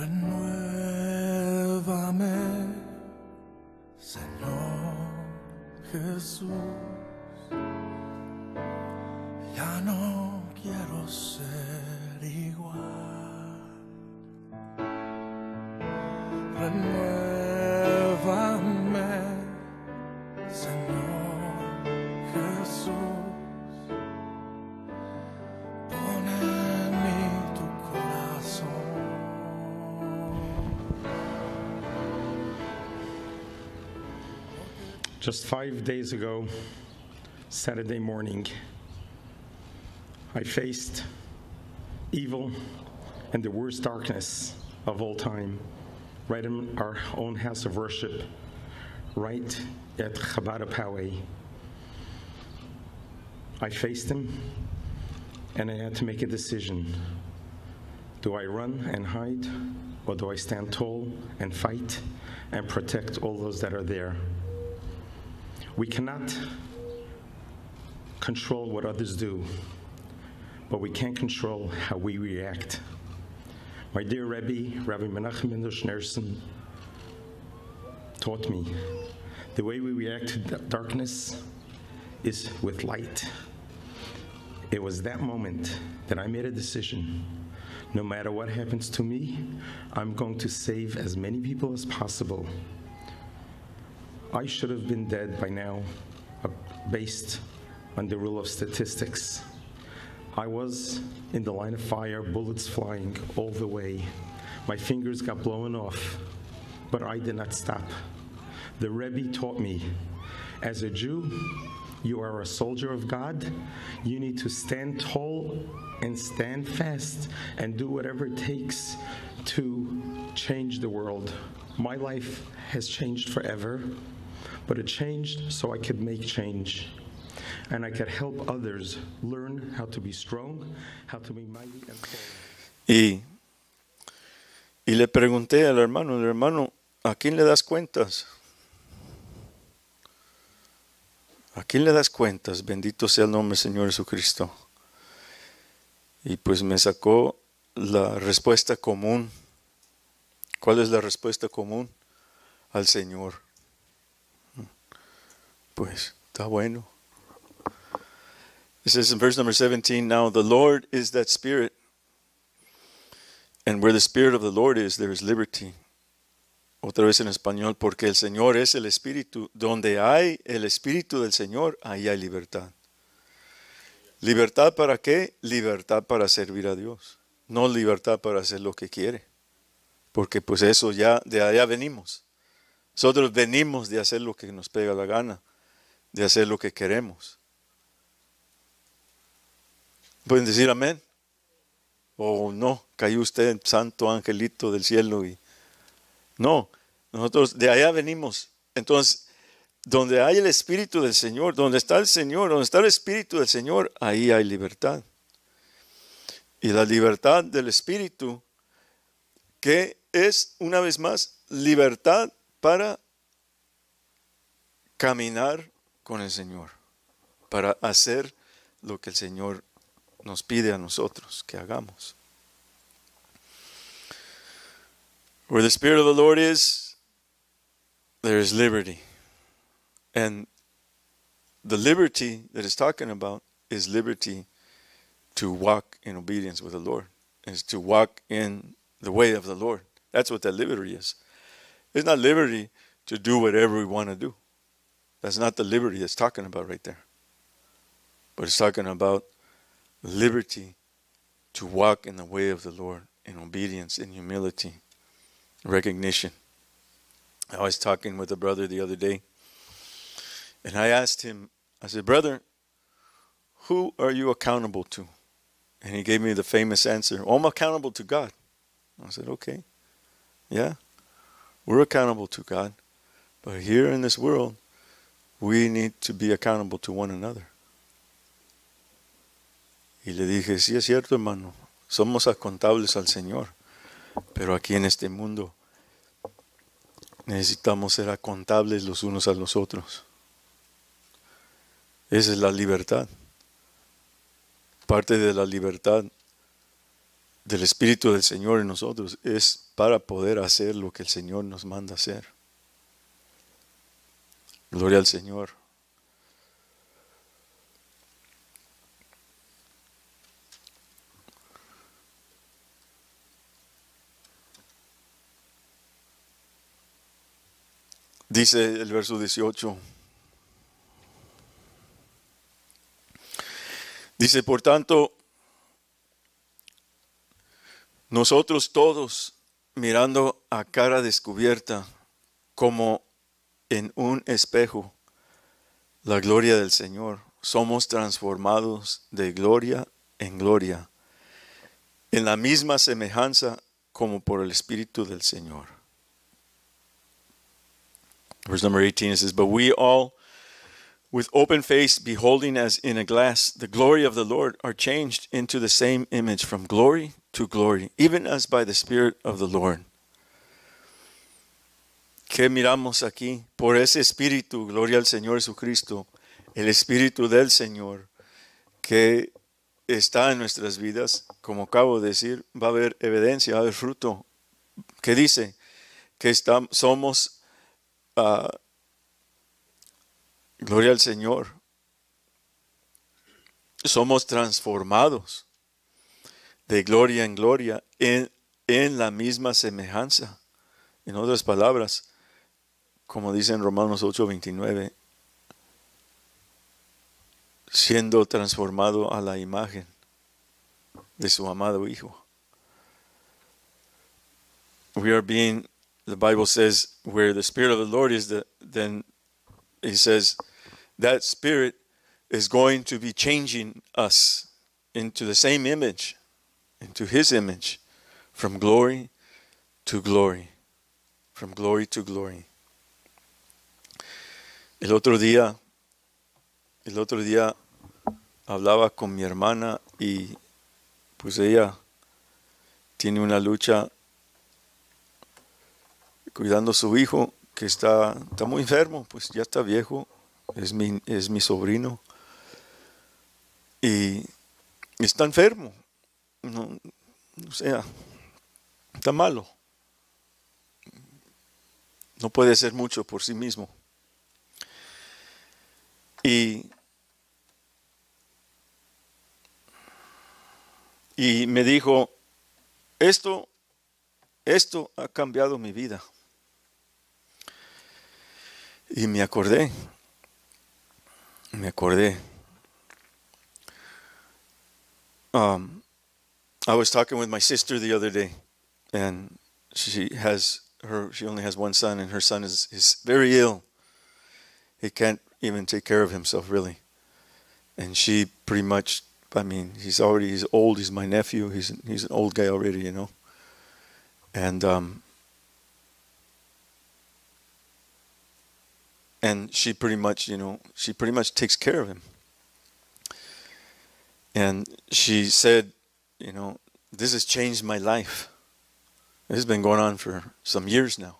Renuévame, Señor Jesús. Ya no quiero ser. Just five days ago, Saturday morning, I faced evil and the worst darkness of all time, right in our own house of worship, right at Chabad Apawe. I faced him and I had to make a decision. Do I run and hide, or do I stand tall and fight and protect all those that are there? We cannot control what others do, but we can control how we react. My dear Rebbe, Rabbi Menachem Mendosh taught me the way we react to darkness is with light. It was that moment that I made a decision. No matter what happens to me, I'm going to save as many people as possible I should have been dead by now, uh, based on the rule of statistics. I was in the line of fire, bullets flying all the way. My fingers got blown off, but I did not stop. The Rebbe taught me as a Jew, you are a soldier of God. You need to stand tall and stand fast and do whatever it takes to change the world. My life has changed forever. y, y le pregunté al hermano, el hermano, ¿a quién le das cuentas? ¿A quién le das cuentas? Bendito sea el nombre del Señor Jesucristo. Y pues me sacó la respuesta común. ¿Cuál es la respuesta común? Al Señor pues está bueno. It says in verse number 17 now, the Lord is that Spirit. And where the Spirit of the Lord is, there is liberty. Otra vez en español, porque el Señor es el Espíritu. Donde hay el Espíritu del Señor, ahí hay libertad. ¿Libertad para qué? Libertad para servir a Dios. No libertad para hacer lo que quiere. Porque pues eso ya, de allá venimos. Nosotros venimos de hacer lo que nos pega la gana de hacer lo que queremos. Pueden decir amén. O no, cayó usted, en santo angelito del cielo. Y... No, nosotros de allá venimos. Entonces, donde hay el Espíritu del Señor, donde está el Señor, donde está el Espíritu del Señor, ahí hay libertad. Y la libertad del Espíritu, que es, una vez más, libertad para caminar con el Señor, para hacer lo que el Señor nos pide a nosotros que hagamos. Where the Spirit of the Lord is, there is liberty. And the liberty that is talking about is liberty to walk in obedience with the Lord, is to walk in the way of the Lord. That's what that liberty is. It's not liberty to do whatever we want to do. That's not the liberty it's talking about right there. But it's talking about liberty to walk in the way of the Lord in obedience, in humility, recognition. I was talking with a brother the other day, and I asked him, I said, Brother, who are you accountable to? And he gave me the famous answer, well, I'm accountable to God. I said, Okay, yeah, we're accountable to God. But here in this world, We need to be accountable to one another. Y le dije, sí es cierto hermano, somos acontables al Señor, pero aquí en este mundo necesitamos ser acontables los unos a los otros. Esa es la libertad. Parte de la libertad del Espíritu del Señor en nosotros es para poder hacer lo que el Señor nos manda hacer. Gloria al Señor. Dice el verso 18. Dice, por tanto, nosotros todos, mirando a cara descubierta, como en un espejo la gloria del Señor. Somos transformados de gloria en gloria, en la misma semejanza como por el Espíritu del Señor. Verse number 18 it says, But we all, with open face, beholding as in a glass the glory of the Lord, are changed into the same image from glory to glory, even as by the Spirit of the Lord. ¿Qué miramos aquí? Por ese Espíritu, gloria al Señor Jesucristo, el Espíritu del Señor que está en nuestras vidas, como acabo de decir, va a haber evidencia, va a haber fruto. que dice? Que estamos, somos, ah, gloria al Señor, somos transformados de gloria en gloria en la misma semejanza. En otras palabras, como dice en Romanos 8:29, siendo transformado a la imagen de su amado Hijo. We are being, the Bible says, where the Spirit of the Lord is, the, then He says, that Spirit is going to be changing us into the same image, into His image, from glory to glory, from glory to glory. El otro día, el otro día hablaba con mi hermana y pues ella tiene una lucha cuidando a su hijo que está, está muy enfermo, pues ya está viejo, es mi, es mi sobrino y está enfermo, no, o sea, está malo, no puede hacer mucho por sí mismo. Y, y me dijo, esto, esto ha cambiado mi vida. Y me acordé, me acordé. Um, I was talking with my sister the other day, and she has her. She only has one son, and her son is is very ill. He can't even take care of himself, really. And she pretty much, I mean, he's already, he's old, he's my nephew, he's, he's an old guy already, you know. And, um, and she pretty much, you know, she pretty much takes care of him. And she said, you know, this has changed my life. This has been going on for some years now.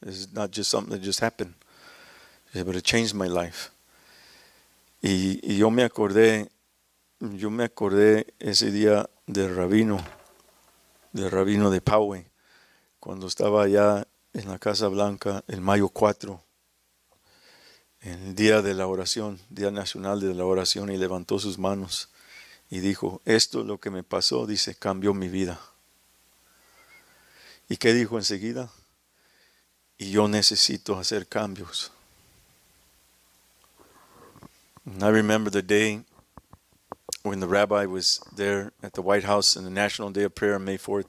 This is not just something that just happened. but it changed my life. Y, yo me acordé, yo me acordé ese día del Rabino, Del Rabino de Paue, cuando estaba allá en la Casa Blanca el mayo 4, el día de la oración, Día Nacional de la Oración, y levantó sus manos y dijo, esto es lo que me pasó, dice, cambió mi vida. ¿Y qué dijo enseguida? Y yo necesito hacer cambios I remember the day when the rabbi was there at the White House in the National Day of Prayer on May 4th,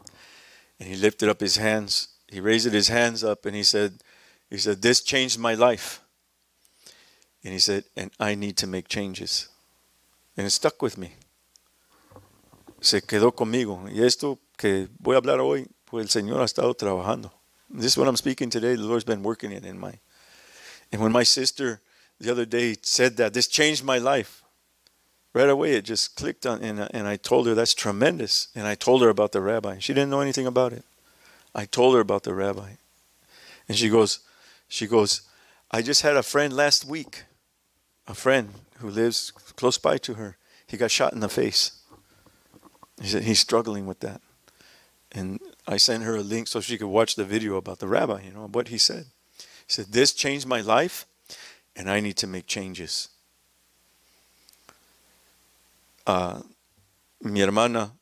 and he lifted up his hands. He raised his hands up and he said, he said, this changed my life. And he said, and I need to make changes. And it stuck with me. Se quedó conmigo. Y esto que voy a hablar hoy, pues el Señor ha estado trabajando. This is what I'm speaking today. The Lord's been working it in my. And when my sister the other day said that this changed my life. Right away, it just clicked on, and, and I told her that's tremendous. And I told her about the rabbi. She didn't know anything about it. I told her about the rabbi, and she goes, she goes, I just had a friend last week, a friend who lives close by to her. He got shot in the face. He said he's struggling with that, and I sent her a link so she could watch the video about the rabbi. You know what he said. He said this changed my life and I need to make changes. Ah, mi hermana,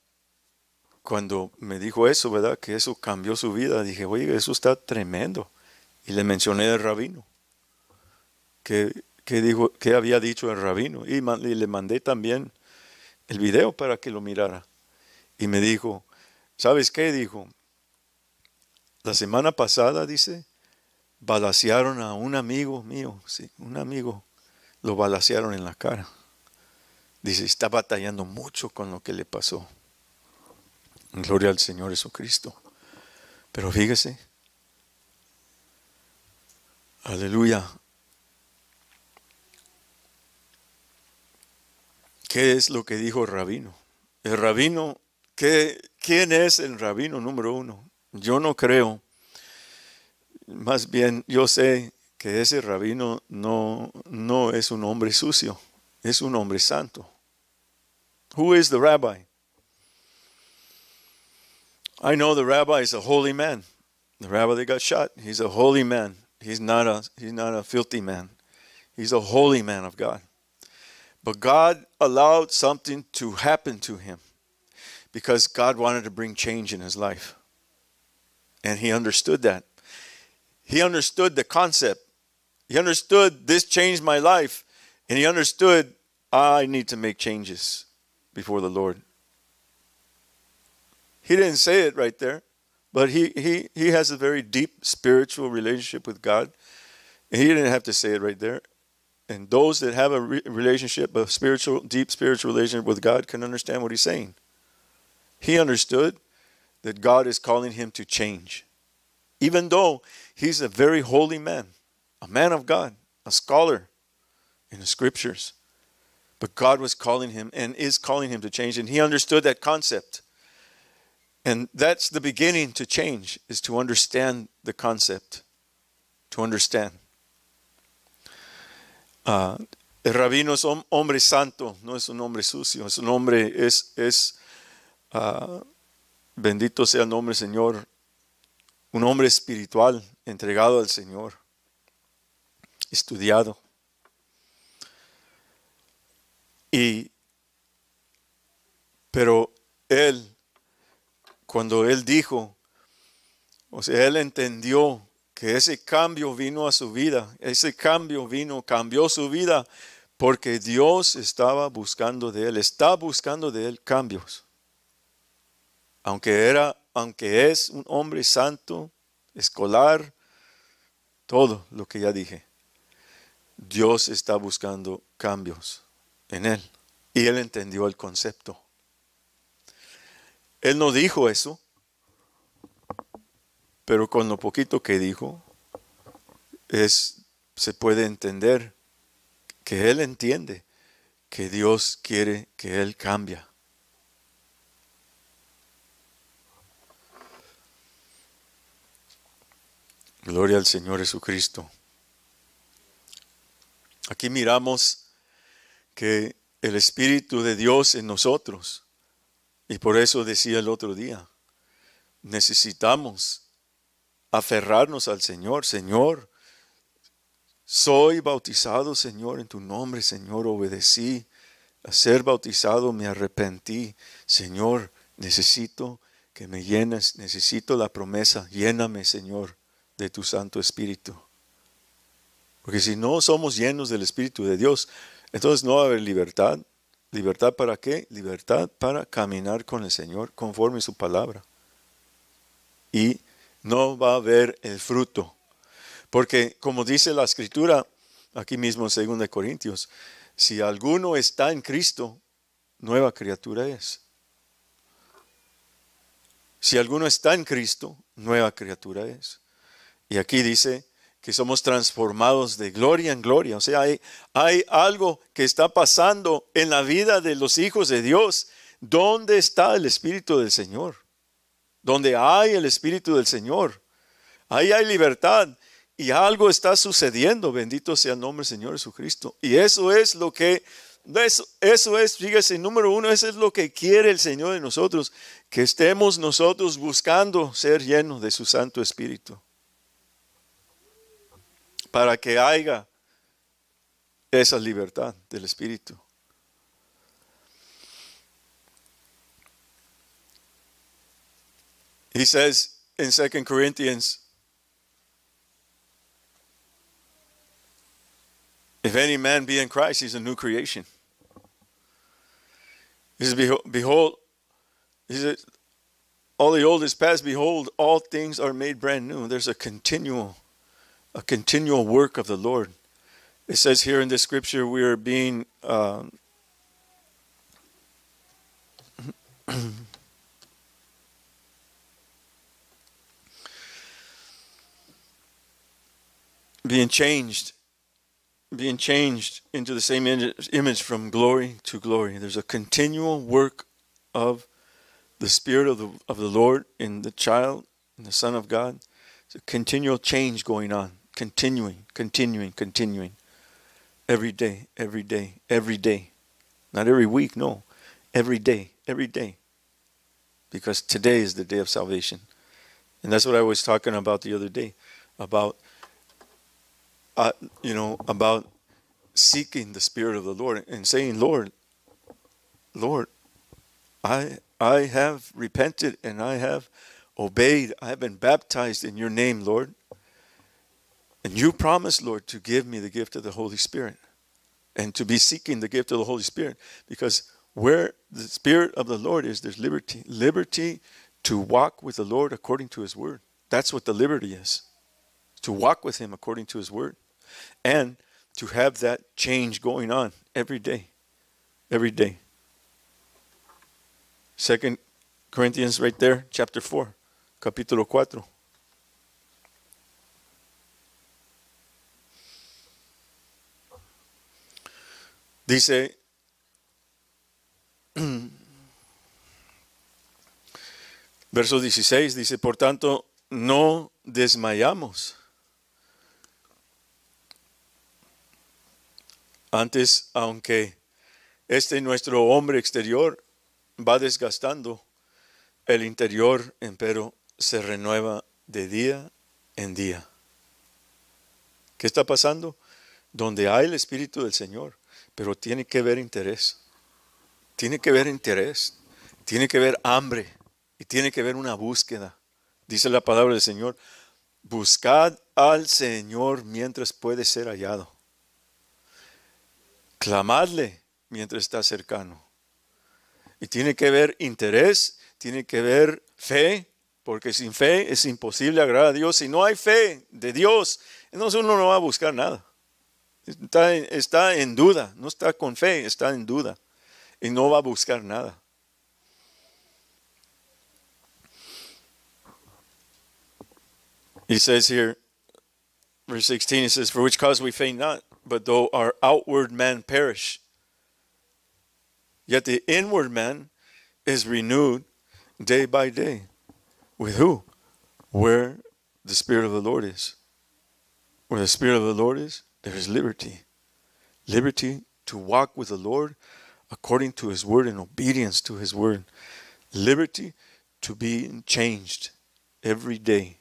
cuando me dijo eso, ¿verdad? Que eso cambió su vida, dije, oye, eso está tremendo. Y le mencioné al rabino, que, dijo, que había dicho el rabino. Y, y le mandé también el video para que lo mirara. Y me dijo, ¿sabes qué? Dijo, la semana pasada, dice, balasearon a un amigo mío, sí, un amigo, lo balasearon en la cara. Dice, está batallando mucho con lo que le pasó. Gloria al Señor Jesucristo. Pero fíjese, aleluya, ¿qué es lo que dijo el rabino? El rabino, ¿qué, ¿quién es el rabino número uno? Yo no creo más bien yo sé que ese rabino no, no es un hombre sucio, es un hombre santo. Who is the rabbi? I know the rabbi is a holy man. The rabbi that got shot, he's a holy man. He's not a, he's not a filthy man. He's a holy man of God. But God allowed something to happen to him because God wanted to bring change in his life. And he understood that. He understood the concept. He understood this changed my life. And he understood I need to make changes before the Lord. He didn't say it right there, but he, he, he has a very deep spiritual relationship with God. And he didn't have to say it right there. And those that have a re relationship, a spiritual, deep spiritual relationship with God, can understand what he's saying. He understood that God is calling him to change. Even though He's a very holy man, a man of God, a scholar in the scriptures. But God was calling him and is calling him to change, and he understood that concept. And that's the beginning to change, is to understand the concept, to understand. Uh, el rabino es un hombre santo, no es un hombre sucio, es un hombre, es, es uh, bendito sea el nombre Señor, un hombre espiritual, entregado al Señor, estudiado. Y, pero él, cuando él dijo, o sea, él entendió que ese cambio vino a su vida, ese cambio vino, cambió su vida, porque Dios estaba buscando de él, está buscando de él cambios. Aunque era, aunque es un hombre santo, escolar, todo lo que ya dije. Dios está buscando cambios en él. Y él entendió el concepto. Él no dijo eso, pero con lo poquito que dijo, es, se puede entender que él entiende que Dios quiere que él cambie. Gloria al Señor Jesucristo. Aquí miramos que el Espíritu de Dios en nosotros, y por eso decía el otro día, necesitamos aferrarnos al Señor. Señor, soy bautizado, Señor, en tu nombre, Señor, obedecí. A ser bautizado me arrepentí. Señor, necesito que me llenes, necesito la promesa. Lléname, Señor de tu Santo Espíritu. Porque si no somos llenos del Espíritu de Dios, entonces no va a haber libertad. ¿Libertad para qué? Libertad para caminar con el Señor conforme su palabra. Y no va a haber el fruto. Porque como dice la escritura, aquí mismo en 2 Corintios, si alguno está en Cristo, nueva criatura es. Si alguno está en Cristo, nueva criatura es. Y aquí dice que somos transformados de gloria en gloria. O sea, hay, algo que está pasando en la vida de los hijos de Dios. ¿Dónde está el Espíritu del Señor? ¿Dónde hay el Espíritu del Señor, ahí hay libertad y algo está sucediendo. Bendito sea el nombre del Señor Jesucristo. Y eso es lo que eso, es, fíjese, número uno, eso es lo que quiere el Señor de nosotros, que estemos nosotros buscando ser llenos de su Santo Espíritu. para que haya esa libertad del Espíritu. He says in 2 Corinthians, if any man be in Christ, he's a new creation. He says, behold, he says, all the old is past, behold, all things are made brand new. There's a continual a continual work of the Lord. It says here in the scripture we are being um, being changed, being changed into the same image from glory to glory. There's a continual work of the Spirit of the, of the Lord in the child, in the Son of God. It's a continual change going on continuing, continuing, continuing. Every day, every day, every day. Not every week, no. Every day, every day. Because today is the day of salvation. And that's what I was talking about the other day about, uh, you know, about seeking the Spirit of the Lord and saying, Lord, Lord, I, I have repented and I have obeyed. I have been baptized in your name, Lord. And you promised, Lord, to give me the gift of the Holy Spirit and to be seeking the gift of the Holy Spirit because where the Spirit of the Lord is, there's liberty. Liberty to walk with the Lord according to His Word. That's what the liberty is to walk with Him according to His Word and to have that change going on every day. Every day. Second Corinthians, right there, chapter 4, capítulo 4. Dice, verso 16, dice, por tanto, no desmayamos. Antes, aunque este nuestro hombre exterior va desgastando, el interior, empero, se renueva de día en día. ¿Qué está pasando? Donde hay el Espíritu del Señor, pero tiene que ver interés. Tiene que ver interés, tiene que ver hambre y tiene que ver una búsqueda. Dice la palabra del Señor, buscad al Señor mientras puede ser hallado. Clamadle mientras está cercano. Y tiene que ver interés, tiene que ver fe, porque sin fe es imposible agradar a Dios. Si no hay fe de Dios, entonces uno no va a buscar nada. Está, está en duda, no está con fe, está en duda y no va a buscar nada. He says here, verse 16, he says, For which cause we faint not, but though our outward man perish, yet the inward man is renewed day by day. With who? Where the Spirit of the Lord is. Where the Spirit of the Lord is, there is liberty. Liberty to walk with the Lord according to His word and obedience to His word. Liberty to be changed every day.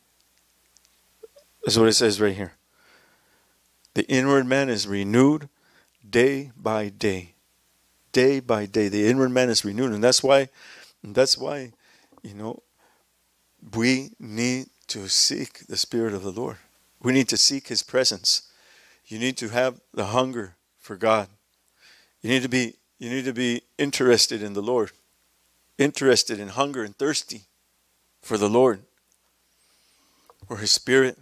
That's what it says right here. The inward man is renewed day by day. Day by day. The inward man is renewed. And that's why, that's why, you know, we need to seek the Spirit of the Lord. We need to seek His presence. You need to have the hunger for God. You need to be you need to be interested in the Lord, interested in hunger and thirsty for the Lord, for His Spirit.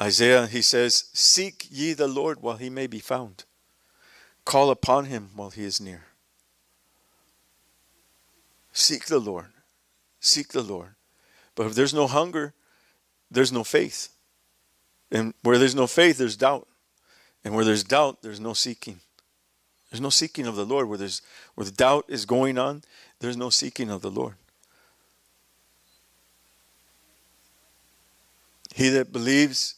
Isaiah, he says, Seek ye the Lord while he may be found, call upon him while he is near. Seek the Lord, seek the Lord. But if there's no hunger, there's no faith. And where there's no faith, there's doubt. And where there's doubt, there's no seeking. There's no seeking of the Lord. Where there's where the doubt is going on, there's no seeking of the Lord. He that believes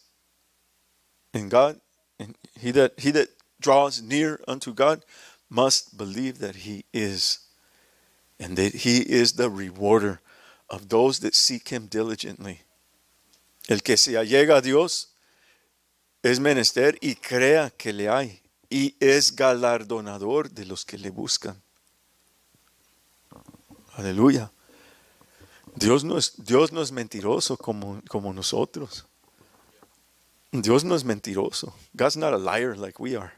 in God, and he that he that draws near unto God must believe that he is, and that he is the rewarder of those that seek him diligently. El que se allega a Dios es menester y crea que le hay, y es galardonador de los que le buscan. Aleluya. Dios no es, Dios no es mentiroso como, como nosotros. Dios no es mentiroso. God's not a liar like we are.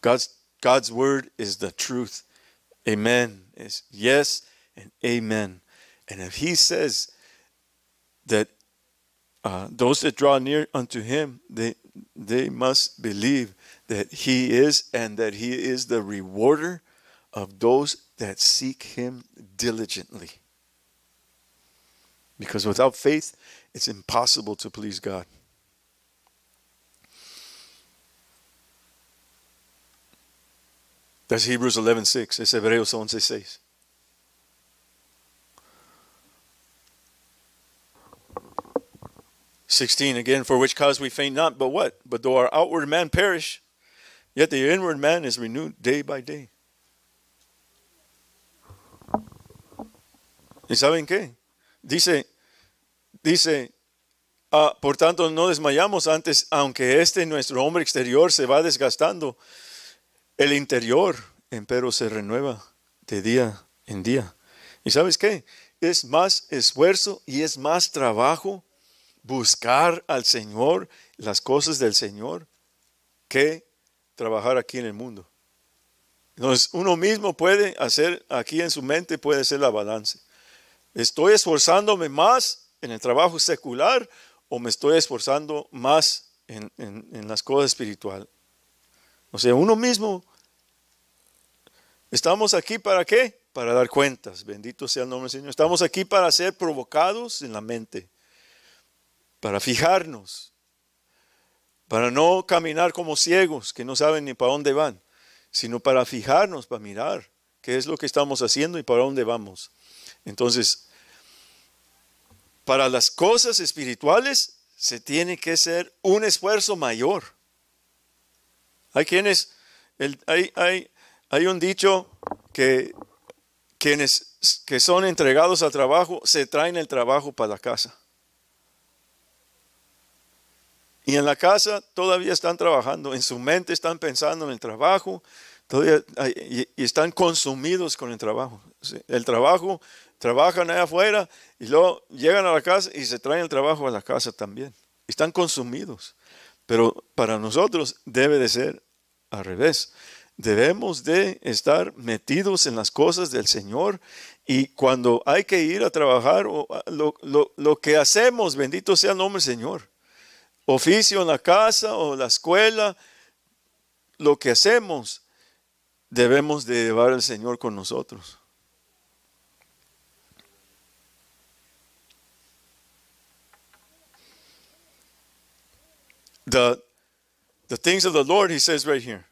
God's, God's word is the truth. Amen is yes and amen. And if he says that uh, those that draw near unto him, they, they must believe that he is and that he is the rewarder of those that seek him diligently. Because without faith, it's impossible to please God. That's Hebrews 11:6. Es Hebreos 11:6. 16 again, for which cause we faint not, but what? But though our outward man perish, yet the inward man is renewed day by day. ¿Y saben qué? Dice, dice, ah, por tanto no desmayamos antes, aunque este nuestro hombre exterior se va desgastando, el interior, empero, se renueva de día en día. ¿Y sabes qué? Es más esfuerzo y es más trabajo buscar al Señor, las cosas del Señor, que trabajar aquí en el mundo. Entonces, uno mismo puede hacer, aquí en su mente puede ser la balance. ¿Estoy esforzándome más en el trabajo secular o me estoy esforzando más en, en las cosas espirituales? O sea, uno mismo, ¿estamos aquí para qué? Para dar cuentas, bendito sea el nombre del Señor. Estamos aquí para ser provocados en la mente para fijarnos, para no caminar como ciegos que no saben ni para dónde van, sino para fijarnos, para mirar qué es lo que estamos haciendo y para dónde vamos. Entonces, para las cosas espirituales se tiene que hacer un esfuerzo mayor. Hay quienes, hay, hay, hay un dicho que quienes que son entregados al trabajo se traen el trabajo para la casa. Y en la casa todavía están trabajando, en su mente están pensando en el trabajo, y, están consumidos con el trabajo. El trabajo, trabajan allá afuera y luego llegan a la casa y se traen el trabajo a la casa también. Están consumidos. Pero para nosotros debe de ser al revés. Debemos de estar metidos en las cosas del Señor y cuando hay que ir a trabajar, lo, lo, lo que hacemos, bendito sea el nombre del Señor. oficio en la casa o la escuela, lo que hacemos, debemos de llevar al Señor con nosotros. The, the things of the Lord, he says right here.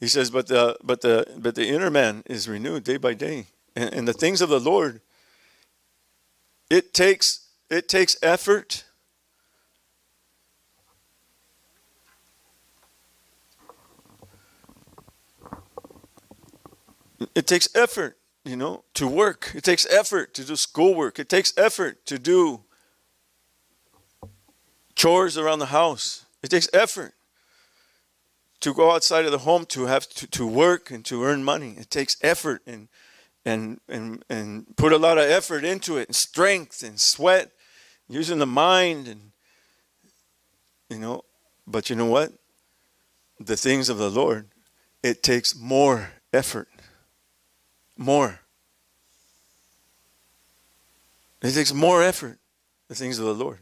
He says, but the, but the, but the inner man is renewed day by day. And, and the things of the Lord, it takes, it takes effort It takes effort, you know, to work. It takes effort to do schoolwork. It takes effort to do chores around the house. It takes effort to go outside of the home to have to, to work and to earn money. It takes effort and and and and put a lot of effort into it and strength and sweat, using the mind and you know, but you know what? The things of the Lord, it takes more effort more. It takes more effort, the things of the Lord.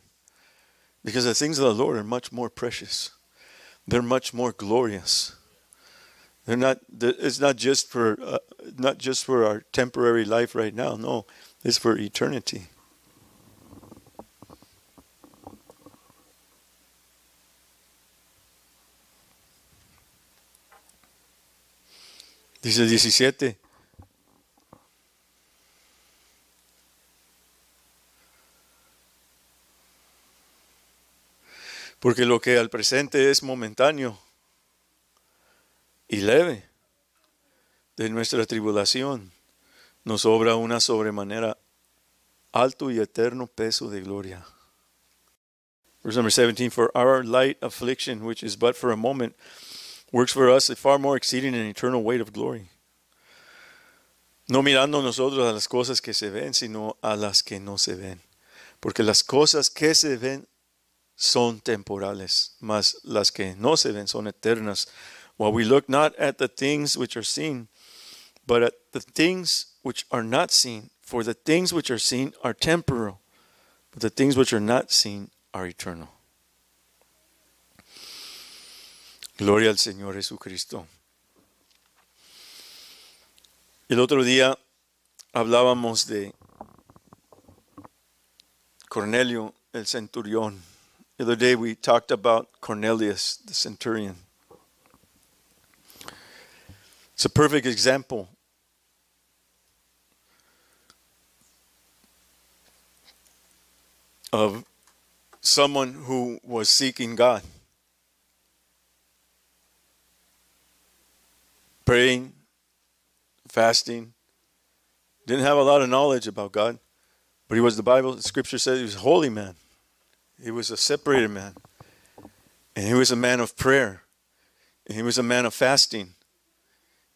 Because the things of the Lord are much more precious. They're much more glorious. They're not. It's not just for uh, not just for our temporary life right now. No, it's for eternity. Dice 17. Porque lo que al presente es momentáneo y leve de nuestra tribulación, nos obra una sobremanera alto y eterno peso de gloria. Verse 17 For our light affliction, which is but for a moment, works for us a far more exceeding and eternal weight of glory. No mirando nosotros a las cosas que se ven, sino a las que no se ven. Porque las cosas que se ven son temporales, mas las que no se ven son eternas. While we look not at the things which are seen, but at the things which are not seen. For the things which are seen are temporal, but the things which are not seen are eternal. Gloria al Señor Jesucristo. El otro día hablábamos de Cornelio el centurión. The other day we talked about Cornelius, the centurion. It's a perfect example. Of someone who was seeking God, praying, fasting, didn't have a lot of knowledge about God, but he was the Bible, the scripture says he was a holy man. He was a separated man. And he was a man of prayer. And he was a man of fasting.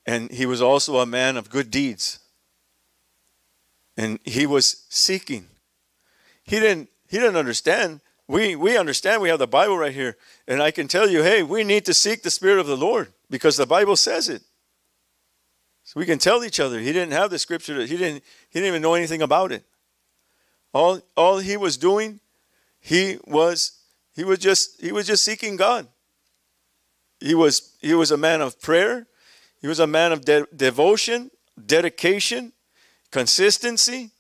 And he was also a man of good deeds. And he was seeking. He didn't he didn't understand. We we understand we have the Bible right here. And I can tell you, hey, we need to seek the Spirit of the Lord because the Bible says it. So we can tell each other. He didn't have the scripture, he didn't he didn't even know anything about it. All all he was doing he was he was just he was just seeking God. He was he was a man of prayer. He was a man of de devotion, dedication, consistency.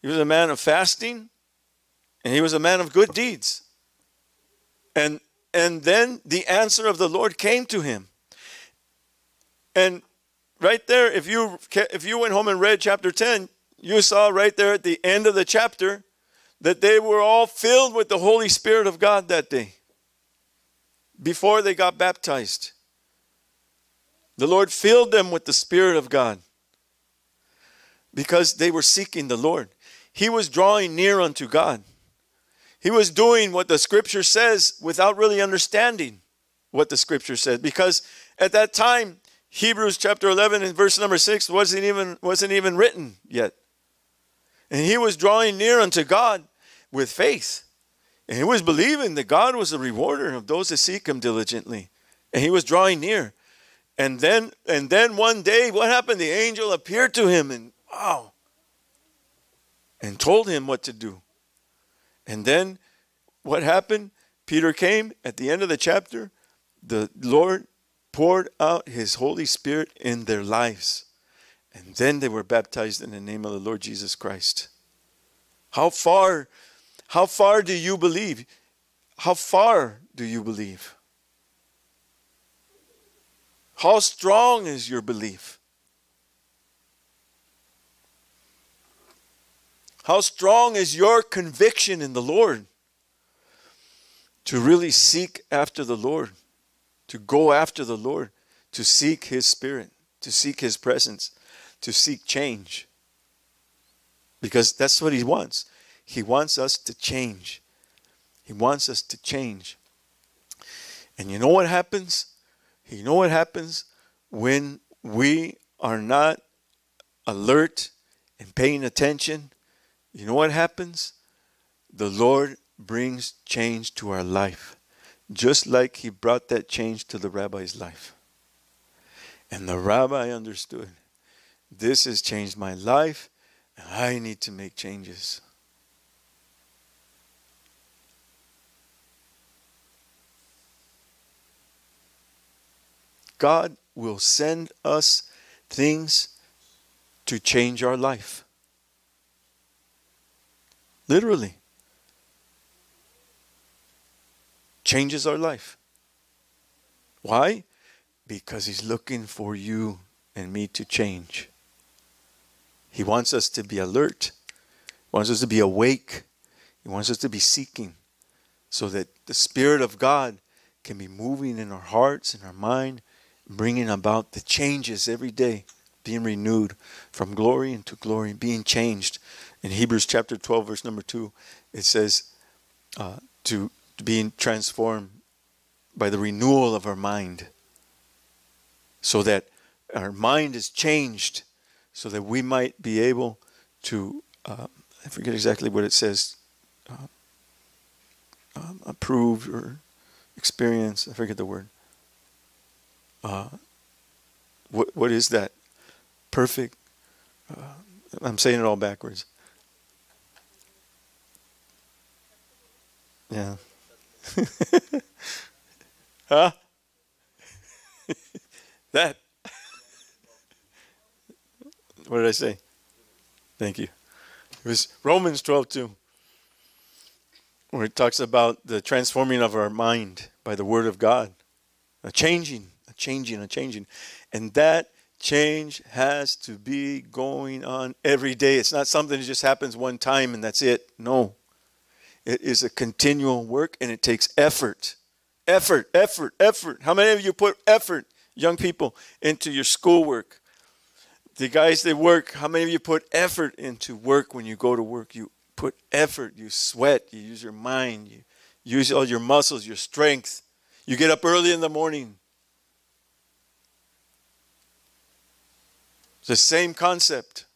He was a man of fasting, and he was a man of good deeds. And and then the answer of the Lord came to him. And right there, if you if you went home and read chapter 10, you saw right there at the end of the chapter that they were all filled with the Holy Spirit of God that day before they got baptized. The Lord filled them with the Spirit of God because they were seeking the Lord. He was drawing near unto God. He was doing what the scripture says without really understanding what the scripture said, because at that time Hebrews chapter 11 and verse number 6 wasn't even wasn't even written yet. And he was drawing near unto God with faith. And he was believing that God was the rewarder of those that seek him diligently. And he was drawing near. And then and then one day, what happened? The angel appeared to him and wow. And told him what to do. And then what happened? Peter came at the end of the chapter. The Lord poured out his Holy Spirit in their lives. And then they were baptized in the name of the Lord Jesus Christ. How far how far do you believe? How far do you believe? How strong is your belief? How strong is your conviction in the Lord? To really seek after the Lord, to go after the Lord, to seek His Spirit, to seek His presence, to seek change. Because that's what He wants. He wants us to change. He wants us to change. And you know what happens? You know what happens when we are not alert and paying attention? You know what happens? The Lord brings change to our life, just like He brought that change to the rabbi's life. And the rabbi understood this has changed my life, and I need to make changes. God will send us things to change our life. Literally. Changes our life. Why? Because He's looking for you and me to change. He wants us to be alert, He wants us to be awake, He wants us to be seeking so that the Spirit of God can be moving in our hearts, in our mind, bringing about the changes every day, being renewed from glory into glory, being changed. In Hebrews chapter 12, verse number 2, it says, uh, to, to being transformed by the renewal of our mind, so that our mind is changed, so that we might be able to, uh, I forget exactly what it says, uh, um, approved or experience, I forget the word uh, what what is that perfect? Uh, I'm saying it all backwards. Yeah. huh? that. what did I say? Thank you. It was Romans 12 2, where it talks about the transforming of our mind by the Word of God, a changing changing and changing. And that change has to be going on every day. It's not something that just happens one time and that's it. No. It is a continual work and it takes effort. Effort, effort, effort. How many of you put effort, young people, into your schoolwork? The guys that work, how many of you put effort into work when you go to work? You put effort, you sweat, you use your mind, you use all your muscles, your strength. You get up early in the morning. the same concept.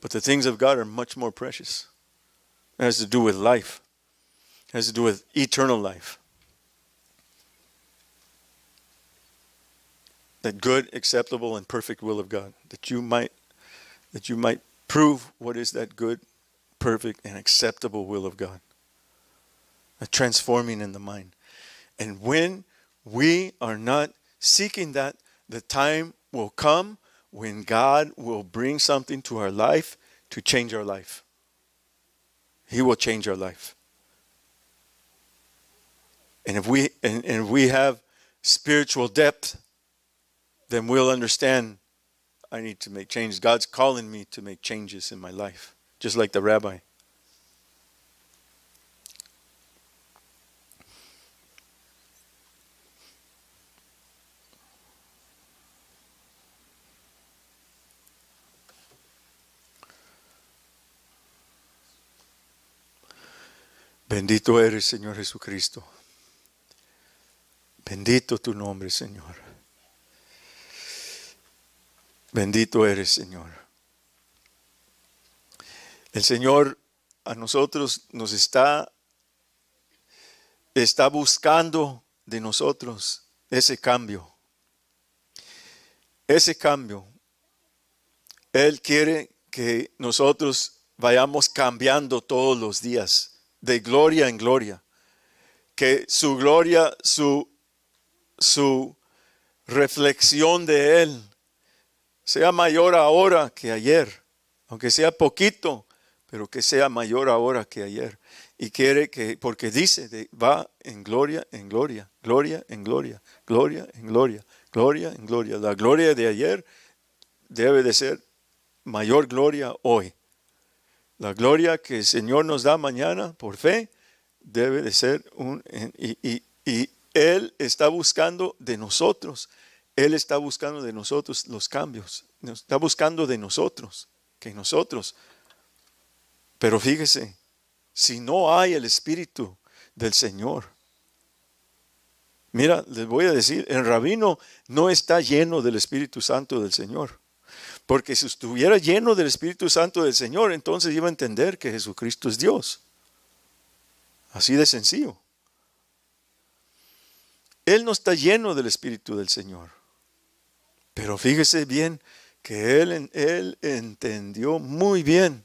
But the things of God are much more precious. It has to do with life. It has to do with eternal life. That good, acceptable, and perfect will of God. That you might that you might prove what is that good, perfect, and acceptable will of God. A transforming in the mind. And when we are not seeking that, the time will come when God will bring something to our life to change our life. He will change our life. And if we and, and if we have spiritual depth, then we'll understand I need to make changes. God's calling me to make changes in my life, just like the rabbi. Bendito eres, Señor Jesucristo. Bendito tu nombre, Señor. Bendito eres, Señor. El Señor a nosotros nos está, está buscando de nosotros ese cambio. Ese cambio. Él quiere que nosotros vayamos cambiando todos los días de gloria en gloria, que su gloria, su, su reflexión de Él sea mayor ahora que ayer, aunque sea poquito, pero que sea mayor ahora que ayer. Y quiere que, porque dice, va en gloria, en gloria, gloria, en gloria, gloria, en gloria, gloria, en gloria. La gloria de ayer debe de ser mayor gloria hoy. La gloria que el Señor nos da mañana por fe debe de ser un... Y, Él está buscando de nosotros, Él está buscando de nosotros los cambios, está buscando de nosotros, que nosotros. Pero fíjese, si no hay el Espíritu del Señor, mira, les voy a decir, el rabino no está lleno del Espíritu Santo del Señor. Porque si estuviera lleno del Espíritu Santo del Señor, entonces iba a entender que Jesucristo es Dios. Así de sencillo. Él no está lleno del Espíritu del Señor. Pero fíjese bien que él, él entendió muy bien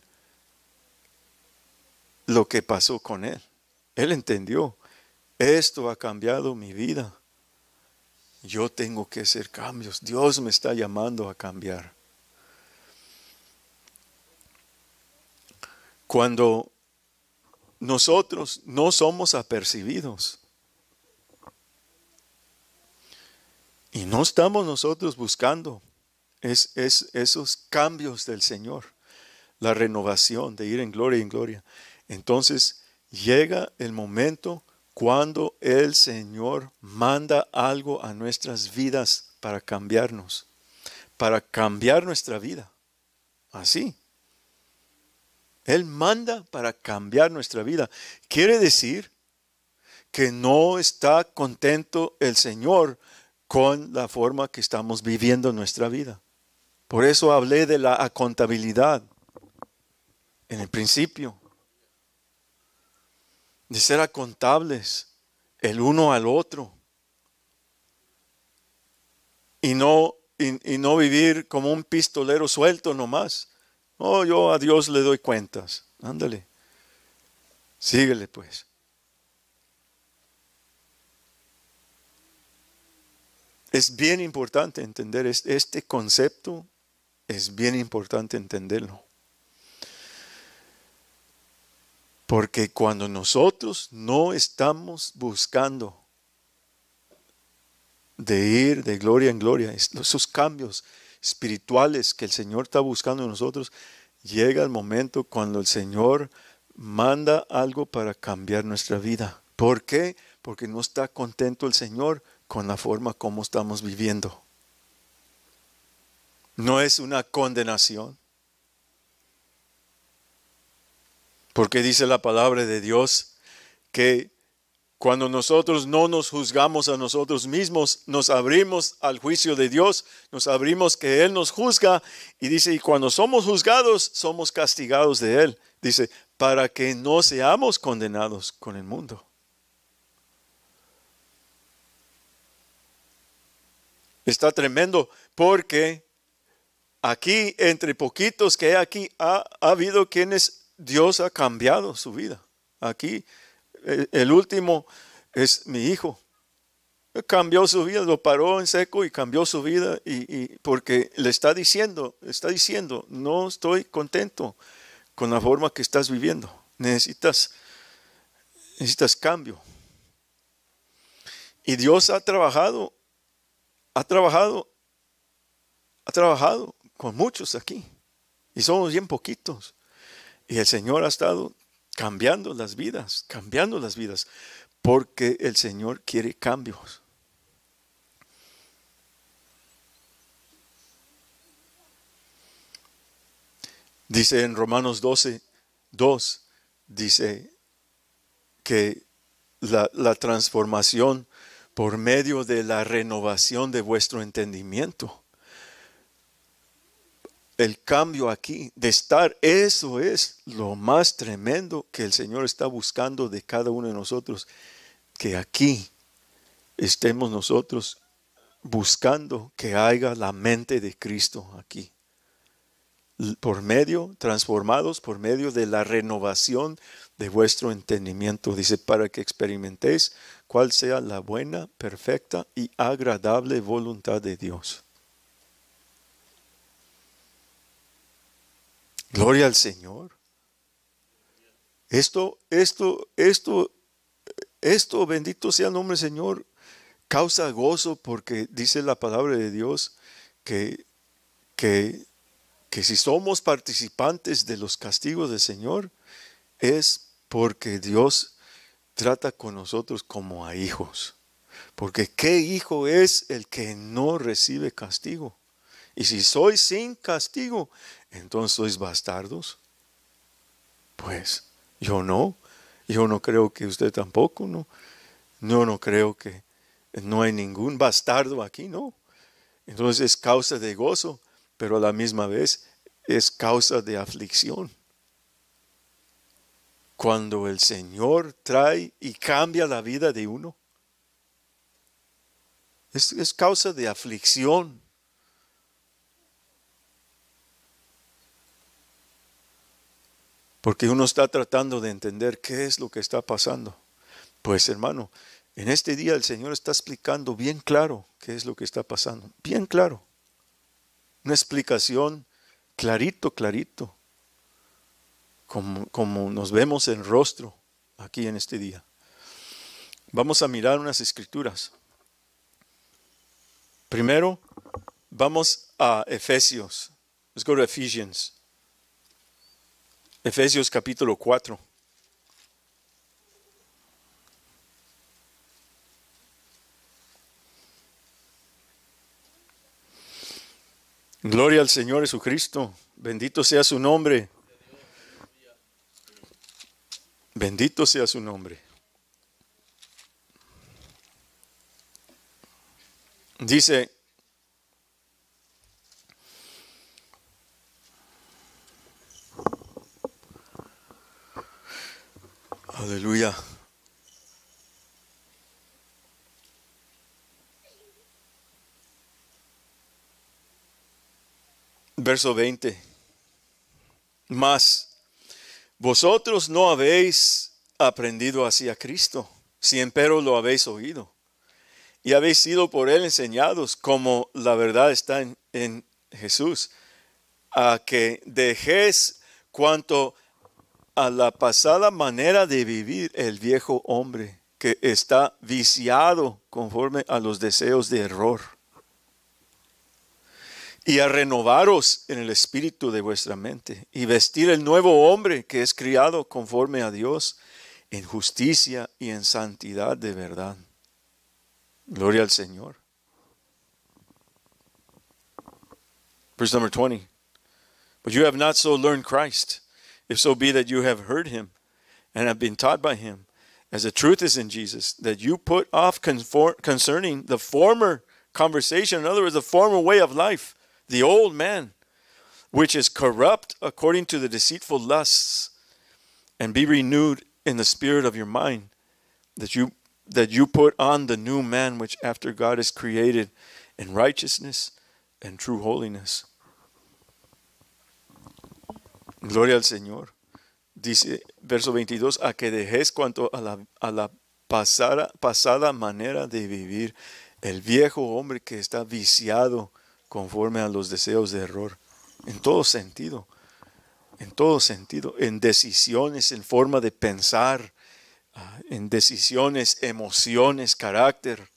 lo que pasó con él. Él entendió, esto ha cambiado mi vida. Yo tengo que hacer cambios. Dios me está llamando a cambiar. cuando nosotros no somos apercibidos. Y no estamos nosotros buscando es, esos cambios del Señor, la renovación de ir en gloria y en gloria. Entonces llega el momento cuando el Señor manda algo a nuestras vidas para cambiarnos, para cambiar nuestra vida. Así. Él manda para cambiar nuestra vida. Quiere decir que no está contento el Señor con la forma que estamos viviendo nuestra vida. Por eso hablé de la contabilidad en el principio, de ser acontables el uno al otro y no, y no vivir como un pistolero suelto nomás Oh, yo a Dios le doy cuentas. Ándale. Síguele pues. Es bien importante entender este concepto, es bien importante entenderlo. Porque cuando nosotros no estamos buscando de ir de gloria en gloria, esos cambios espirituales que el Señor está buscando en nosotros, llega el momento cuando el Señor manda algo para cambiar nuestra vida. ¿Por qué? Porque no está contento el Señor con la forma como estamos viviendo. No es una condenación. Porque dice la palabra de Dios que cuando nosotros no nos juzgamos a nosotros mismos, nos abrimos al juicio de Dios, nos abrimos que Él nos juzga y dice, y cuando somos juzgados, somos castigados de Él. Dice, para que no seamos condenados con el mundo. Está tremendo porque aquí, entre poquitos que hay aquí, ha, habido quienes Dios ha cambiado su vida. Aquí eh, el último es mi hijo. Cambió su vida, lo paró en seco y cambió su vida y, porque le está diciendo, está diciendo, no estoy contento con la forma que estás viviendo. Necesitas, necesitas cambio. Y Dios ha trabajado, ha trabajado, ha trabajado con muchos aquí. Y somos bien poquitos. Y el Señor ha estado cambiando las vidas, cambiando las vidas, porque el Señor quiere cambios. Dice en Romanos 12, 2, dice que la, la transformación por medio de la renovación de vuestro entendimiento el cambio aquí, de estar. Eso es lo más tremendo que el Señor está buscando de cada uno de nosotros, que aquí estemos nosotros buscando que haya la mente de Cristo aquí. Por medio, transformados por medio de la renovación de vuestro entendimiento, dice, para que experimentéis cuál sea la buena, perfecta y agradable voluntad de Dios. Gloria al Señor. Esto, esto, esto, esto, bendito sea el nombre del Señor, causa gozo porque dice la palabra de Dios que, que, que si somos participantes de los castigos del Señor, es porque Dios trata con nosotros como a hijos. Porque ¿qué hijo es el que no recibe castigo? Y si soy sin castigo, entonces sois bastardos. Pues yo no, yo no creo que usted tampoco, no. Yo no creo que no hay ningún bastardo aquí, no. Entonces es causa de gozo, pero a la misma vez es causa de aflicción. Cuando el Señor trae y cambia la vida de uno, es, es causa de aflicción Porque uno está tratando de entender qué es lo que está pasando. Pues hermano, en este día el Señor está explicando bien claro qué es lo que está pasando. Bien claro. Una explicación clarito, clarito. Como, como nos vemos en rostro aquí en este día. Vamos a mirar unas escrituras. Primero, vamos a Efesios. Let's go to Ephesians. Efesios capítulo 4. Gloria al Señor Jesucristo. Bendito sea su nombre. Bendito sea su nombre. Dice Aleluya. Verso 20. Mas vosotros no habéis aprendido así a Cristo, si empero lo habéis oído, y habéis sido por él enseñados como la verdad está en, en Jesús, a que dejéis cuanto la pasada manera de vivir el viejo hombre que está viciado conforme a los deseos de error. Y a renovaros en el espíritu de vuestra mente y vestir el nuevo hombre que es criado conforme a Dios en justicia y en santidad de verdad. Gloria al Señor. Verse number 20. But you have not so learned Christ. if so be that you have heard him and have been taught by him, as the truth is in Jesus, that you put off conform, concerning the former conversation, in other words, the former way of life, the old man, which is corrupt according to the deceitful lusts, and be renewed in the spirit of your mind, that you that you put on the new man which after God is created in righteousness and true holiness. Gloria al Señor. Dice verso 22, a que dejes cuanto a la, a la pasada, pasada manera de vivir, el viejo hombre que está viciado conforme a los deseos de error, en todo sentido, en todo sentido, en decisiones, en forma de pensar, ah, en decisiones, emociones, carácter,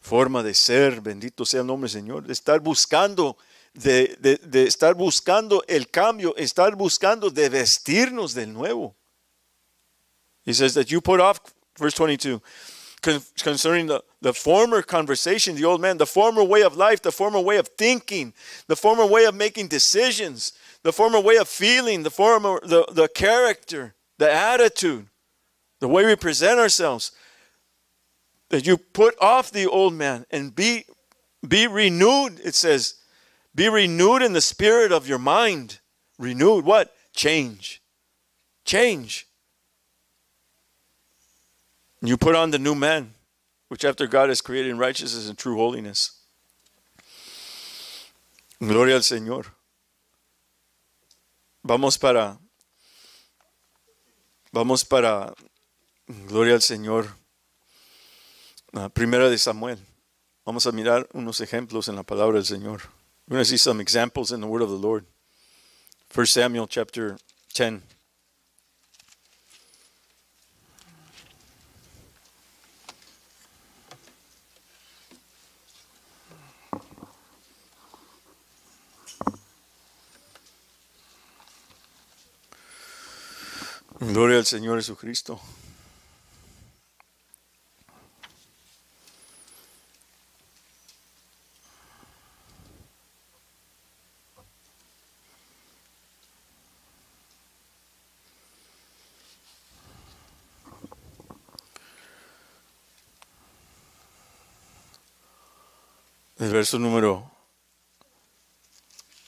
forma de ser, bendito sea el nombre Señor, de estar buscando de, de, de estar buscando el cambio, estar buscando de vestirnos del nuevo. He says that you put off, verse 22, concerning the, the former conversation, the old man, the former way of life, the former way of thinking, the former way of making decisions, the former way of feeling, the former, the, the character, the attitude, the way we present ourselves. That you put off the old man and be, be renewed, it says, be renewed in the spirit of your mind. Renewed what? Change. Change. You put on the new man, which after God has created in righteousness and true holiness. Gloria al Señor. Vamos para. Vamos para. Gloria al Señor. La ah, primera de Samuel. Vamos a mirar unos ejemplos en la palabra del Señor. We're going to see some examples in the word of the Lord. 1 Samuel chapter 10. Gloria al Señor Jesucristo. El verso número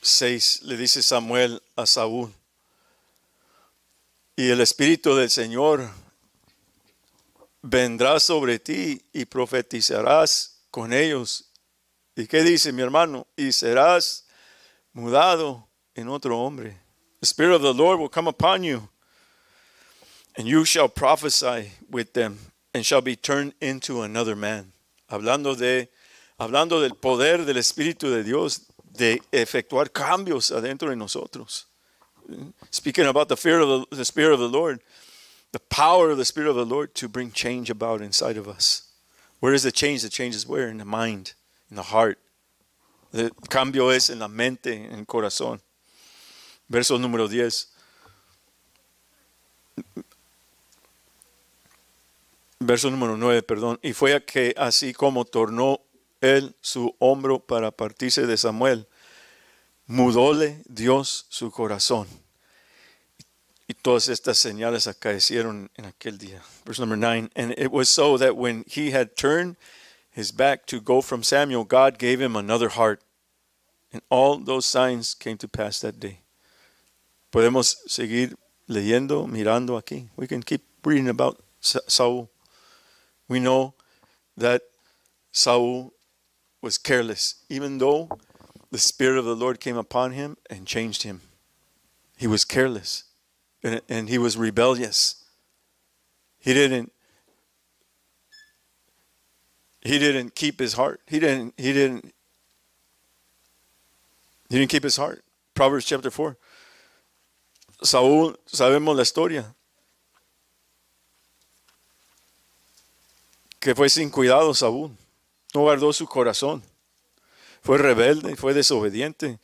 6 le dice Samuel a Saúl, y el Espíritu del Señor vendrá sobre ti y profetizarás con ellos. ¿Y qué dice mi hermano? Y serás mudado en otro hombre. The Spirit of the Lord will come upon you, and you shall prophesy with them, and shall be turned into another man. Hablando de hablando del poder del Espíritu de Dios de efectuar cambios adentro de nosotros. Speaking about the fear of the, Spirit of the Lord, the power of the Spirit of the Lord to bring change about inside of us. Where is the change? The change is where? In the mind, in the heart. El cambio es en la mente, en el corazón. Verso número 10. Verso número 9, perdón. Y fue a que así como tornó él su hombro para partirse de Samuel, mudóle Dios su corazón. Y todas estas señales acaecieron en aquel día. Verse number 9. And it was so that when he had turned his back to go from Samuel, God gave him another heart. And all those signs came to pass that day. Podemos seguir leyendo, mirando aquí. We can keep reading about Saul. We know that Saul was careless, even though the Spirit of the Lord came upon him and changed him. He was careless and, and he was rebellious. He didn't he didn't keep his heart. He didn't he didn't he didn't keep his heart. Proverbs chapter 4. Saúl, sabemos la historia. Que fue sin cuidado Saúl. no guardó su corazón. Fue rebelde, fue desobediente.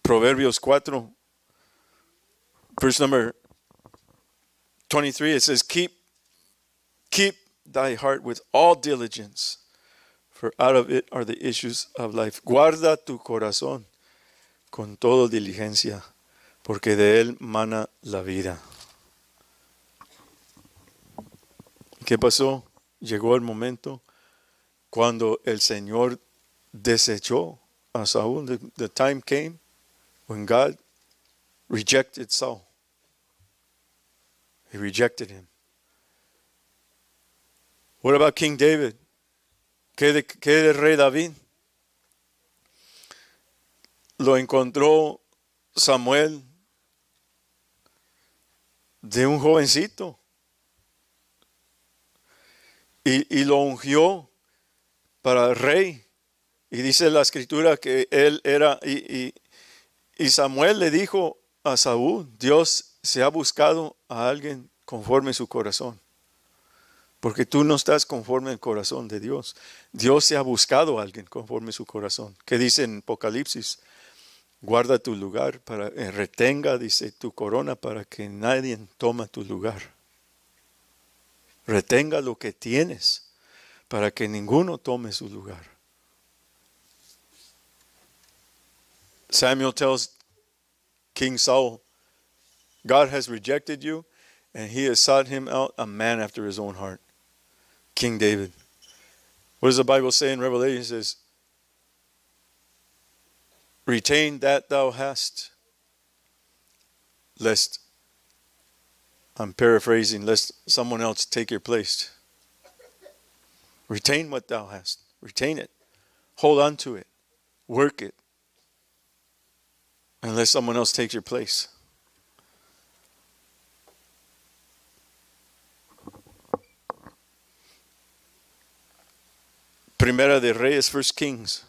Proverbios 4, verse number 23, it says, Keep, keep thy heart with all diligence, for out of it are the issues of life. Guarda tu corazón con toda diligencia, porque de él mana la vida. ¿Qué pasó? Llegó el momento cuando el Señor desechó a Saúl, the, time came when God rejected Saul. He rejected him. What about King David? ¿Qué de, qué de rey David? Lo encontró Samuel de un jovencito y, y lo ungió para rey. Y dice la escritura que él era, y, y, Samuel le dijo a Saúl, Dios se ha buscado a alguien conforme su corazón. Porque tú no estás conforme al corazón de Dios. Dios se ha buscado a alguien conforme su corazón. Que dice en Apocalipsis, guarda tu lugar, para, eh, retenga, dice, tu corona para que nadie tome tu lugar. Retenga lo que tienes. para que ninguno tome su lugar. Samuel tells King Saul, God has rejected you, and he has sought him out a man after his own heart. King David. What does the Bible say in Revelation? It says, Retain that thou hast, lest, I'm paraphrasing, lest someone else take your place. Retain what thou hast. Retain it. Hold on to it. Work it. Unless someone else takes your place. Primera de Reyes, First Kings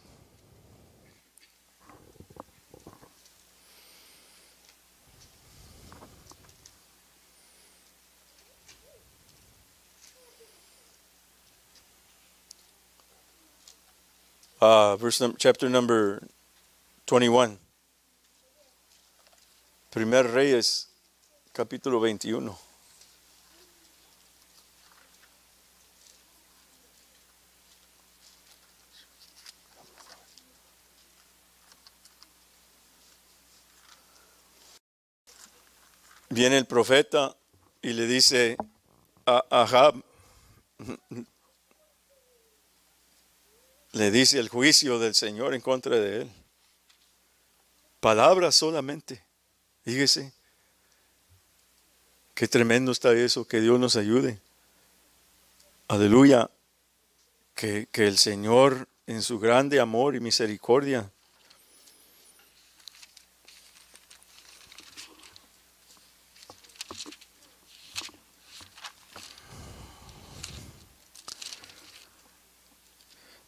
uh, verse chapter number 21. Primer Reyes, capítulo 21. Viene el profeta y le dice a Ahab, le dice el juicio del Señor en contra de él. Palabras solamente. Fíjese. Qué tremendo está eso, que Dios nos ayude. Aleluya. Que, que el Señor en su grande amor y misericordia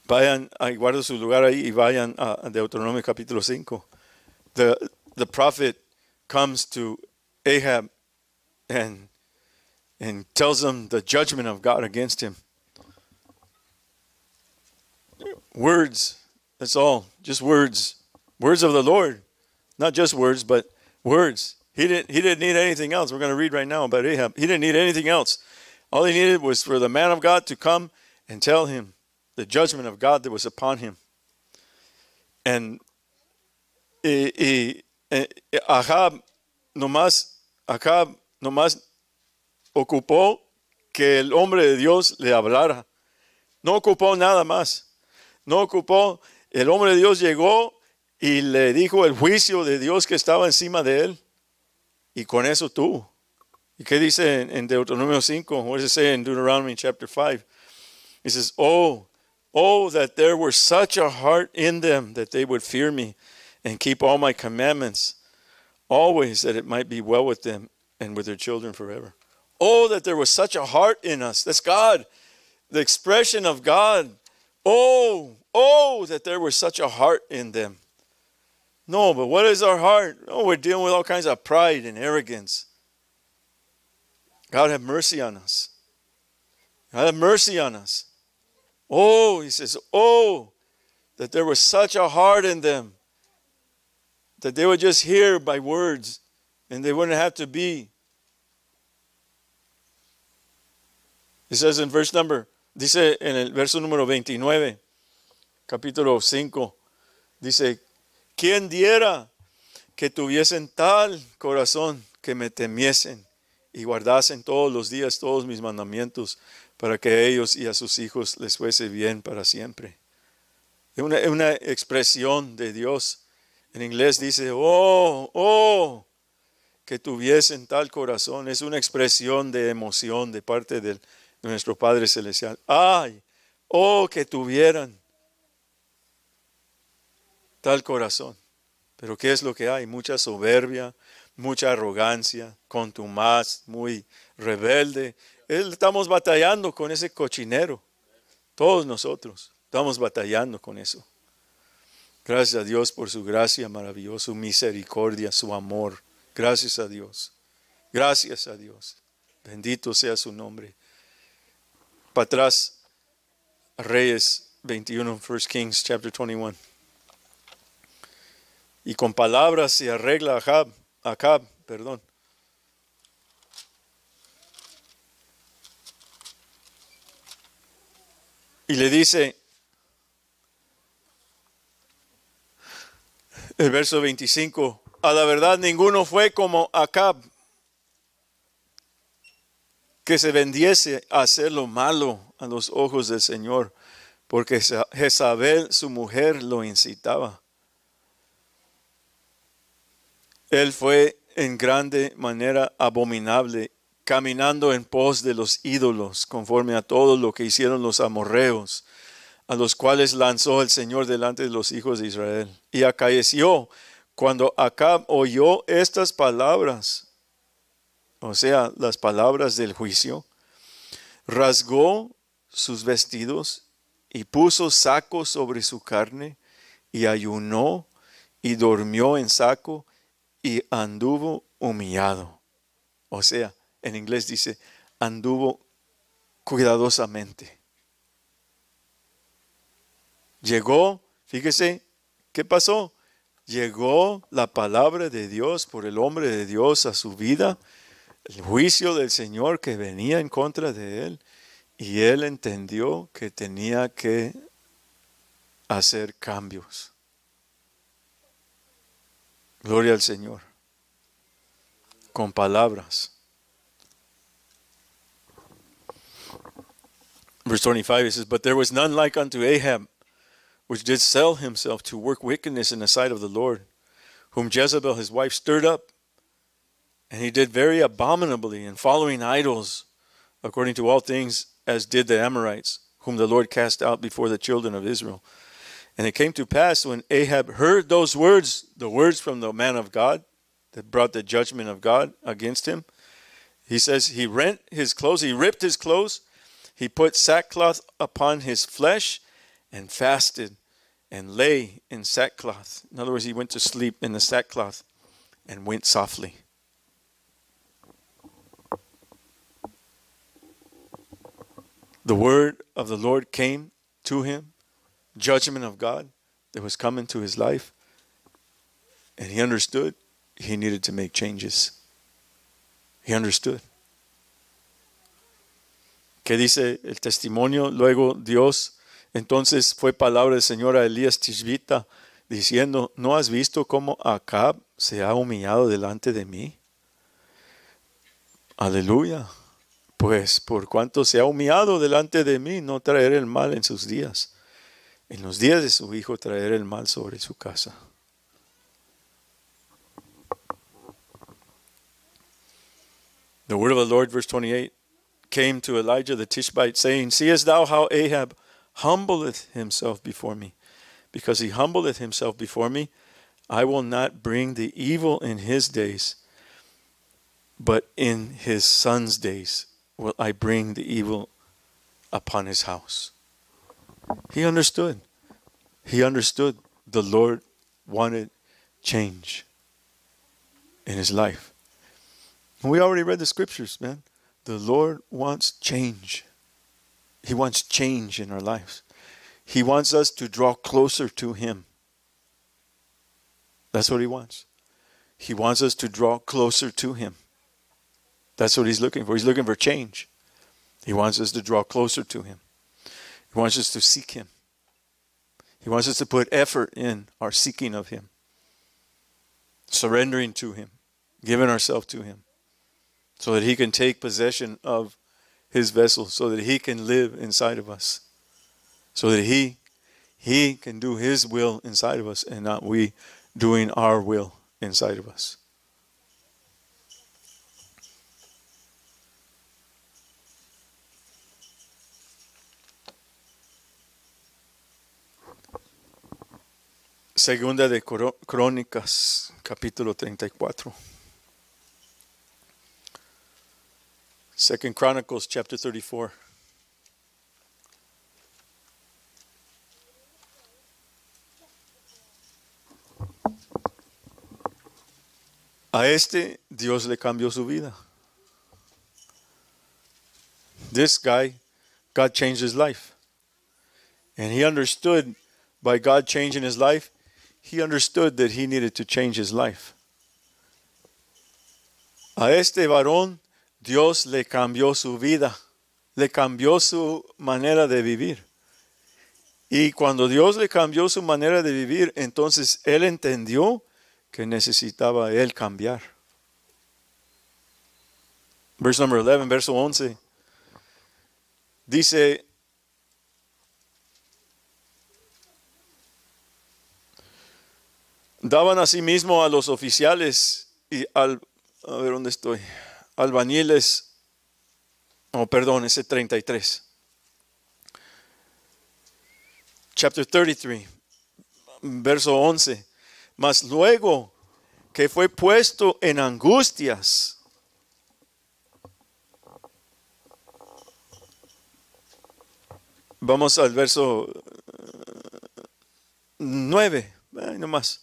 Vayan a guarden su lugar ahí y vayan a Deuteronomio capítulo 5. The, the prophet comes to Ahab and, and tells him the judgment of God against him. Words, that's all. Just words. Words of the Lord. Not just words, but words. He didn't, he didn't need anything else. We're going to read right now about Ahab. He didn't need anything else. All he needed was for the man of God to come and tell him the judgment of God that was upon him. And y, y, e, e, Ahab nomás, Ahab nomás ocupó que el hombre de Dios le hablara. No ocupó nada más. No ocupó. El hombre de Dios llegó y le dijo el juicio de Dios que estaba encima de él. Y con eso tú ¿Y qué dice en, Deuteronomio 5? What does in Deuteronomy chapter 5? It says, Oh, Oh, that there were such a heart in them that they would fear me and keep all my commandments, always that it might be well with them and with their children forever. Oh, that there was such a heart in us. That's God, the expression of God. Oh, oh, that there was such a heart in them. No, but what is our heart? Oh, we're dealing with all kinds of pride and arrogance. God, have mercy on us. God, have mercy on us. Oh, he says, oh, that there was such a heart in them that they would just hear by words and they wouldn't have to be. He says in verse number, dice en el verso número 29, capítulo 5, dice, ¿quién diera que tuviesen tal corazón que me temiesen y guardasen todos los días todos mis mandamientos para que a ellos y a sus hijos les fuese bien para siempre. Es una, una, expresión de Dios. En inglés dice, oh, oh, que tuviesen tal corazón. Es una expresión de emoción de parte de nuestro Padre Celestial. Ay, oh, que tuvieran tal corazón. Pero ¿qué es lo que hay? Mucha soberbia, mucha arrogancia, contumaz, muy rebelde, Estamos batallando con ese cochinero. Todos nosotros estamos batallando con eso. Gracias a Dios por su gracia maravillosa, su misericordia, su amor. Gracias a Dios. Gracias a Dios. Bendito sea su nombre. Para atrás, Reyes 21, 1 Kings, chapter 21. Y con palabras se arregla a Acab perdón, y le dice, el verso 25, a la verdad ninguno fue como Acab, que se vendiese a hacer lo malo a los ojos del Señor, porque Jezabel, su mujer, lo incitaba. Él fue en grande manera abominable caminando en pos de los ídolos, conforme a todo lo que hicieron los amorreos, a los cuales lanzó el Señor delante de los hijos de Israel. Y acaeció cuando Acab oyó estas palabras, o sea, las palabras del juicio, rasgó sus vestidos y puso saco sobre su carne y ayunó y dormió en saco y anduvo humillado. O sea, en inglés dice, anduvo cuidadosamente. Llegó, fíjese, ¿qué pasó? Llegó la palabra de Dios por el hombre de Dios a su vida, el juicio del Señor que venía en contra de él, y él entendió que tenía que hacer cambios. Gloria al Señor. Con palabras Verse 25, it says, But there was none like unto Ahab, which did sell himself to work wickedness in the sight of the Lord, whom Jezebel his wife stirred up. And he did very abominably in following idols, according to all things as did the Amorites, whom the Lord cast out before the children of Israel. And it came to pass when Ahab heard those words, the words from the man of God that brought the judgment of God against him, he says he rent his clothes, he ripped his clothes, he put sackcloth upon his flesh and fasted and lay in sackcloth. In other words, he went to sleep in the sackcloth and went softly. The word of the Lord came to him, judgment of God that was coming to his life, and he understood he needed to make changes. He understood. que dice el testimonio, luego Dios, entonces fue palabra del Señor a Elías Tishbita, diciendo, ¿no has visto cómo Acab se ha humillado delante de mí? Aleluya. Pues por cuanto se ha humillado delante de mí, no traer el mal en sus días. En los días de su hijo traer el mal sobre su casa. The word of the Lord, verse 28. came to Elijah the Tishbite, saying, Seest thou how Ahab humbleth himself before me? Because he humbleth himself before me, I will not bring the evil in his days, but in his son's days will I bring the evil upon his house. He understood. He understood the Lord wanted change in his life. we already read the scriptures, man. The Lord wants change. He wants change in our lives. He wants us to draw closer to Him. That's what He wants. He wants us to draw closer to Him. That's what He's looking for. He's looking for change. He wants us to draw closer to Him. He wants us to seek Him. He wants us to put effort in our seeking of Him, surrendering to Him, giving ourselves to Him so that he can take possession of his vessel, so that he can live inside of us, so that he he can do his will inside of us and not we doing our will inside of us. Segunda de Crónicas, capítulo 34. Second Chronicles chapter 34. A este Dios le cambió su vida. This guy, God changed his life. And he understood by God changing his life, he understood that he needed to change his life. A este varón Dios le cambió su vida, le cambió su manera de vivir. Y cuando Dios le cambió su manera de vivir, entonces él entendió que necesitaba él cambiar. Verse número 11, verso 11. Dice daban a sí mismo a los oficiales y al a ver dónde estoy albañiles, oh perdón, ese 33. Chapter 33, verso 11. Mas luego que fue puesto en angustias, vamos al verso 9, eh, No más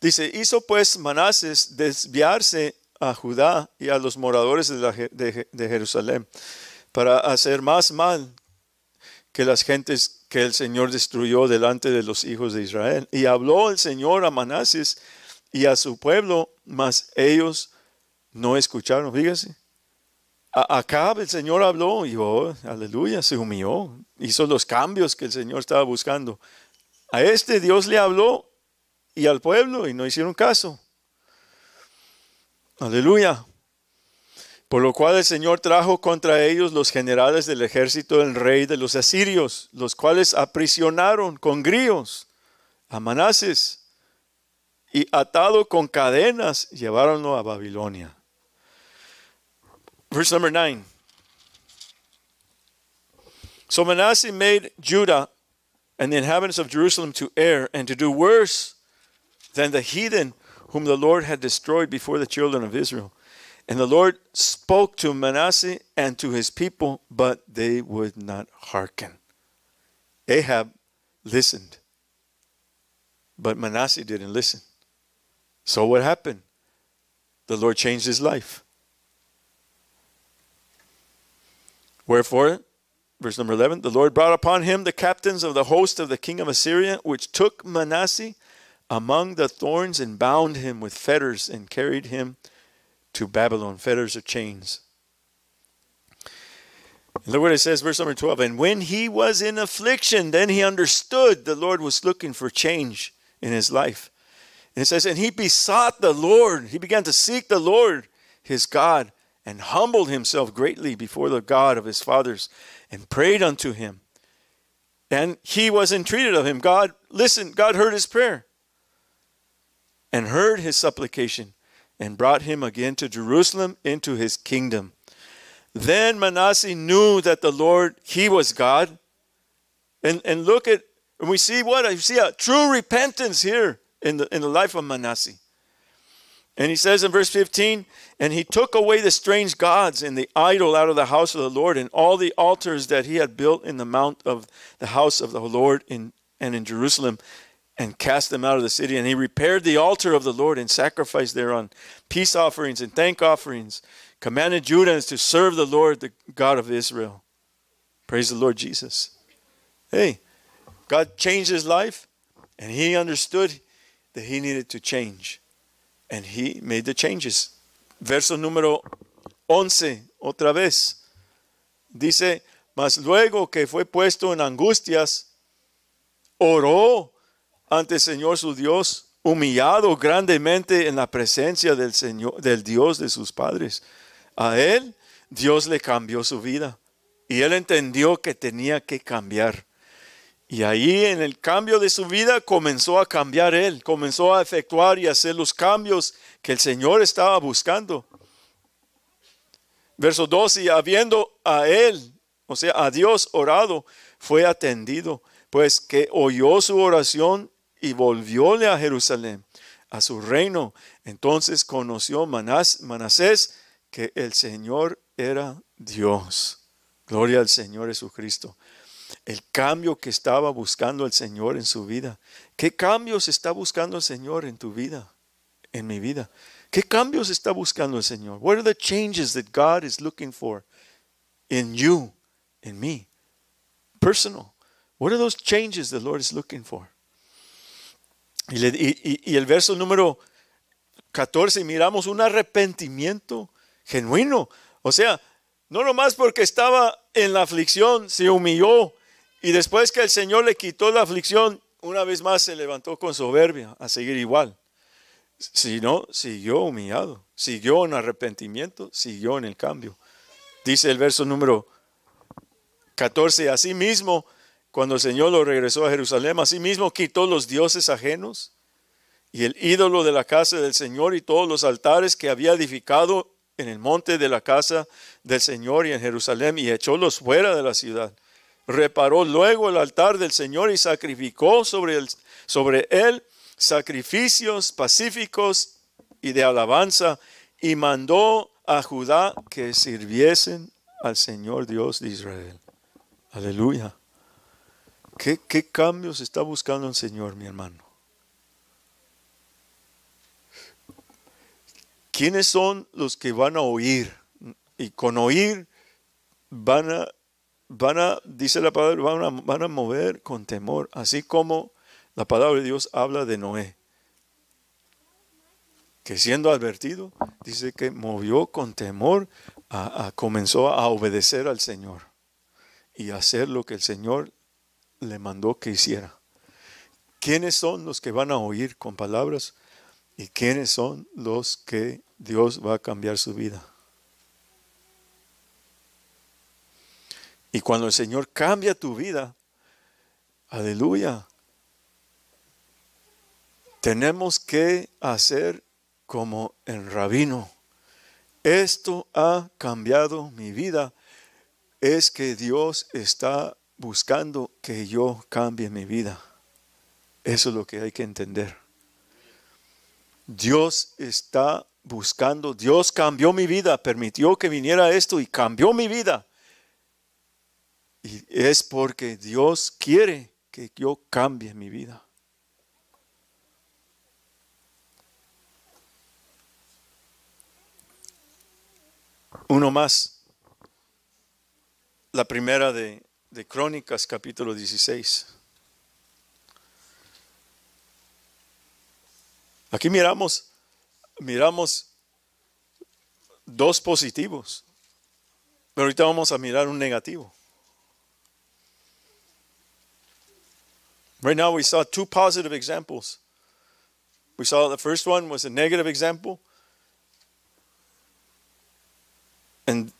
Dice, hizo pues Manases desviarse a Judá y a los moradores de, Jerusalén para hacer más mal que las gentes que el Señor destruyó delante de los hijos de Israel. Y habló el Señor a Manasés y a su pueblo, mas ellos no escucharon. Fíjese, Acá el Señor habló y oh, aleluya, se humilló, hizo los cambios que el Señor estaba buscando. A este Dios le habló y al pueblo y no hicieron caso. Aleluya. Por lo cual el Señor trajo contra ellos los generales del ejército del rey de los asirios, los cuales aprisionaron con grillos a Manases y atado con cadenas llevaronlo a Babilonia. Verse number 9. So Manasseh made Judah and the inhabitants of Jerusalem to err and to do worse than the heathen whom the Lord had destroyed before the children of Israel. And the Lord spoke to Manasseh and to his people, but they would not hearken. Ahab listened, but Manasseh didn't listen. So what happened? The Lord changed his life. Wherefore, verse number 11, the Lord brought upon him the captains of the host of the king of Assyria, which took Manasseh among the thorns and bound him with fetters and carried him to Babylon. Fetters or chains. look what it says, verse number 12. And when he was in affliction, then he understood the Lord was looking for change in his life. And it says, And he besought the Lord. He began to seek the Lord, his God, and humbled himself greatly before the God of his fathers and prayed unto him. And he was entreated of him. God listened, God heard his prayer and heard his supplication and brought him again to Jerusalem into his kingdom. Then Manasseh knew that the Lord, he was God. And, and look at, and we see what? I see a true repentance here in the, in the life of Manasseh. And he says in verse 15, and he took away the strange gods and the idol out of the house of the Lord and all the altars that he had built in the mount of the house of the Lord in, and in Jerusalem and cast them out of the city. And he repaired the altar of the Lord and sacrificed thereon peace offerings and thank offerings, commanded Judah to serve the Lord, the God of Israel. Praise the Lord Jesus. Hey, God changed his life, and he understood that he needed to change. And he made the changes. Verso número 11, otra vez. Dice, mas luego que fue puesto en angustias, oró ante el Señor su Dios, humillado grandemente en la presencia del Señor, del Dios de sus padres. A él Dios le cambió su vida y él entendió que tenía que cambiar. Y ahí en el cambio de su vida comenzó a cambiar él, comenzó a efectuar y hacer los cambios que el Señor estaba buscando. Verso 12, y habiendo a él, o sea, a Dios orado, fue atendido, pues que oyó su oración y volvióle a Jerusalén, a su reino. Entonces conoció Manas Manasés que el Señor era Dios. Gloria al Señor Jesucristo. El cambio que estaba buscando el Señor en su vida. ¿Qué cambios está buscando el Señor en tu vida? En mi vida. ¿Qué cambios está buscando el Señor? What are the changes that God is looking for in you, in me? Personal. What are those changes the Lord is looking for? Y, el verso número 14, miramos un arrepentimiento genuino. O sea, no nomás porque estaba en la aflicción, se humilló. Y después que el Señor le quitó la aflicción, una vez más se levantó con soberbia a seguir igual. sino siguió humillado, siguió en arrepentimiento, siguió en el cambio. Dice el verso número 14, mismo cuando el Señor lo regresó a Jerusalén, asimismo quitó los dioses ajenos y el ídolo de la casa del Señor y todos los altares que había edificado en el monte de la casa del Señor y en Jerusalén y echólos fuera de la ciudad. Reparó luego el altar del Señor y sacrificó sobre, sobre él sacrificios pacíficos y de alabanza y mandó a Judá que sirviesen al Señor Dios de Israel. Aleluya. ¿Qué, cambios está buscando el Señor, mi hermano? ¿Quiénes son los que van a oír? Y con oír van a, van a dice la palabra, van a, mover con temor, así como la palabra de Dios habla de Noé, que siendo advertido, dice que movió con temor, comenzó a obedecer al Señor y hacer lo que el Señor le mandó que hiciera. ¿Quiénes son los que van a oír con palabras y quiénes son los que Dios va a cambiar su vida? Y cuando el Señor cambia tu vida, aleluya, tenemos que hacer como en rabino. Esto ha cambiado mi vida. Es que Dios está buscando que yo cambie mi vida. Eso es lo que hay que entender. Dios está buscando, Dios cambió mi vida, permitió que viniera esto y cambió mi vida. Y es porque Dios quiere que yo cambie mi vida. Uno más. La primera de de Crónicas capítulo 16. Aquí miramos, miramos dos positivos, pero ahorita vamos a mirar un negativo. Right now we saw two positive examples. We saw the first one was a negative example. And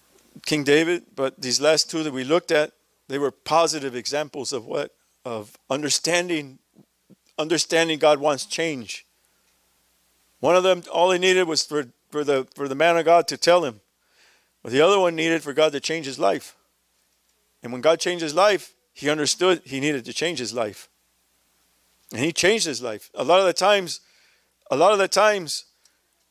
King David, but these last two that we looked at they were positive examples of what? Of understanding understanding God wants change. One of them, all he needed was for, for, the, for the man of God to tell him. But the other one needed for God to change his life. And when God changed his life, he understood he needed to change his life. And he changed his life. A lot of the times, a lot of the times,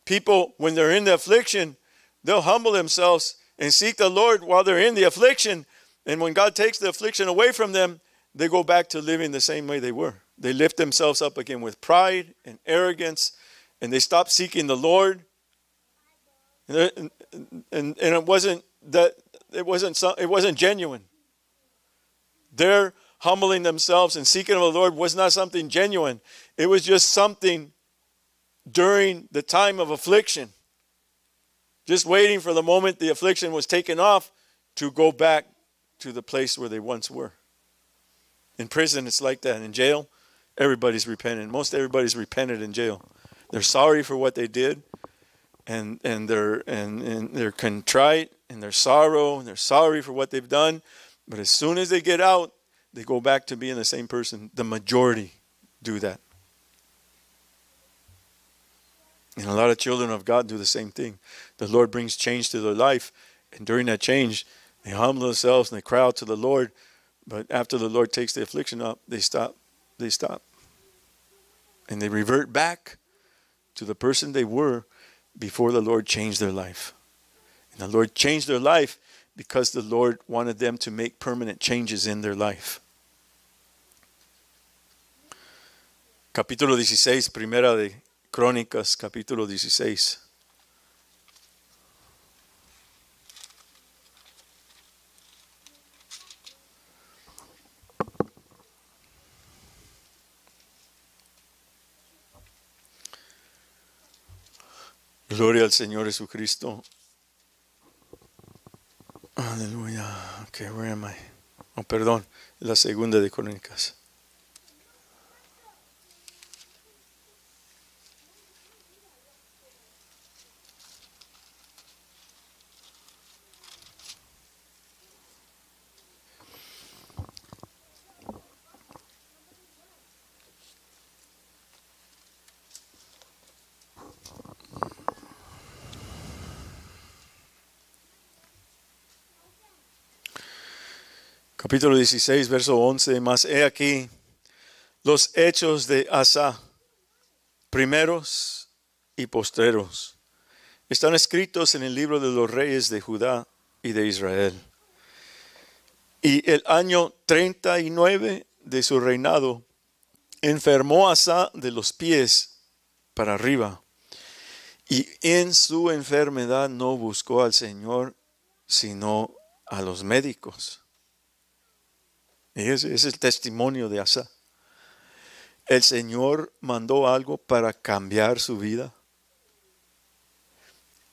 people, when they're in the affliction, they'll humble themselves and seek the Lord while they're in the affliction and when God takes the affliction away from them, they go back to living the same way they were. They lift themselves up again with pride and arrogance, and they stop seeking the Lord. And, and, and it wasn't that it wasn't some, it wasn't genuine. Their humbling themselves and seeking of the Lord was not something genuine. It was just something during the time of affliction. Just waiting for the moment the affliction was taken off to go back to the place where they once were. In prison, it's like that. In jail, everybody's repenting. Most everybody's repented in jail. They're sorry for what they did, and and they're and, and they're contrite and they're sorrow and they're sorry for what they've done. But as soon as they get out, they go back to being the same person. The majority do that. And a lot of children of God do the same thing. The Lord brings change to their life, and during that change, they humble themselves and they cry out to the Lord, but after the Lord takes the affliction up, they stop. They stop. And they revert back to the person they were before the Lord changed their life. And the Lord changed their life because the Lord wanted them to make permanent changes in their life. Capítulo 16, primera de Crónicas, capítulo 16. Gloria al Señor Jesucristo. Aleluya. Ok, where am I? Oh, perdón, la segunda de Crónicas. capítulo 16, verso 11, más he aquí los hechos de Asa, primeros y postreros, están escritos en el libro de los reyes de Judá y de Israel. Y el año 39 de su reinado, enfermó Asa de los pies para arriba. Y en su enfermedad no buscó al Señor, sino a los médicos ese es el testimonio de Asa. El Señor mandó algo para cambiar su vida.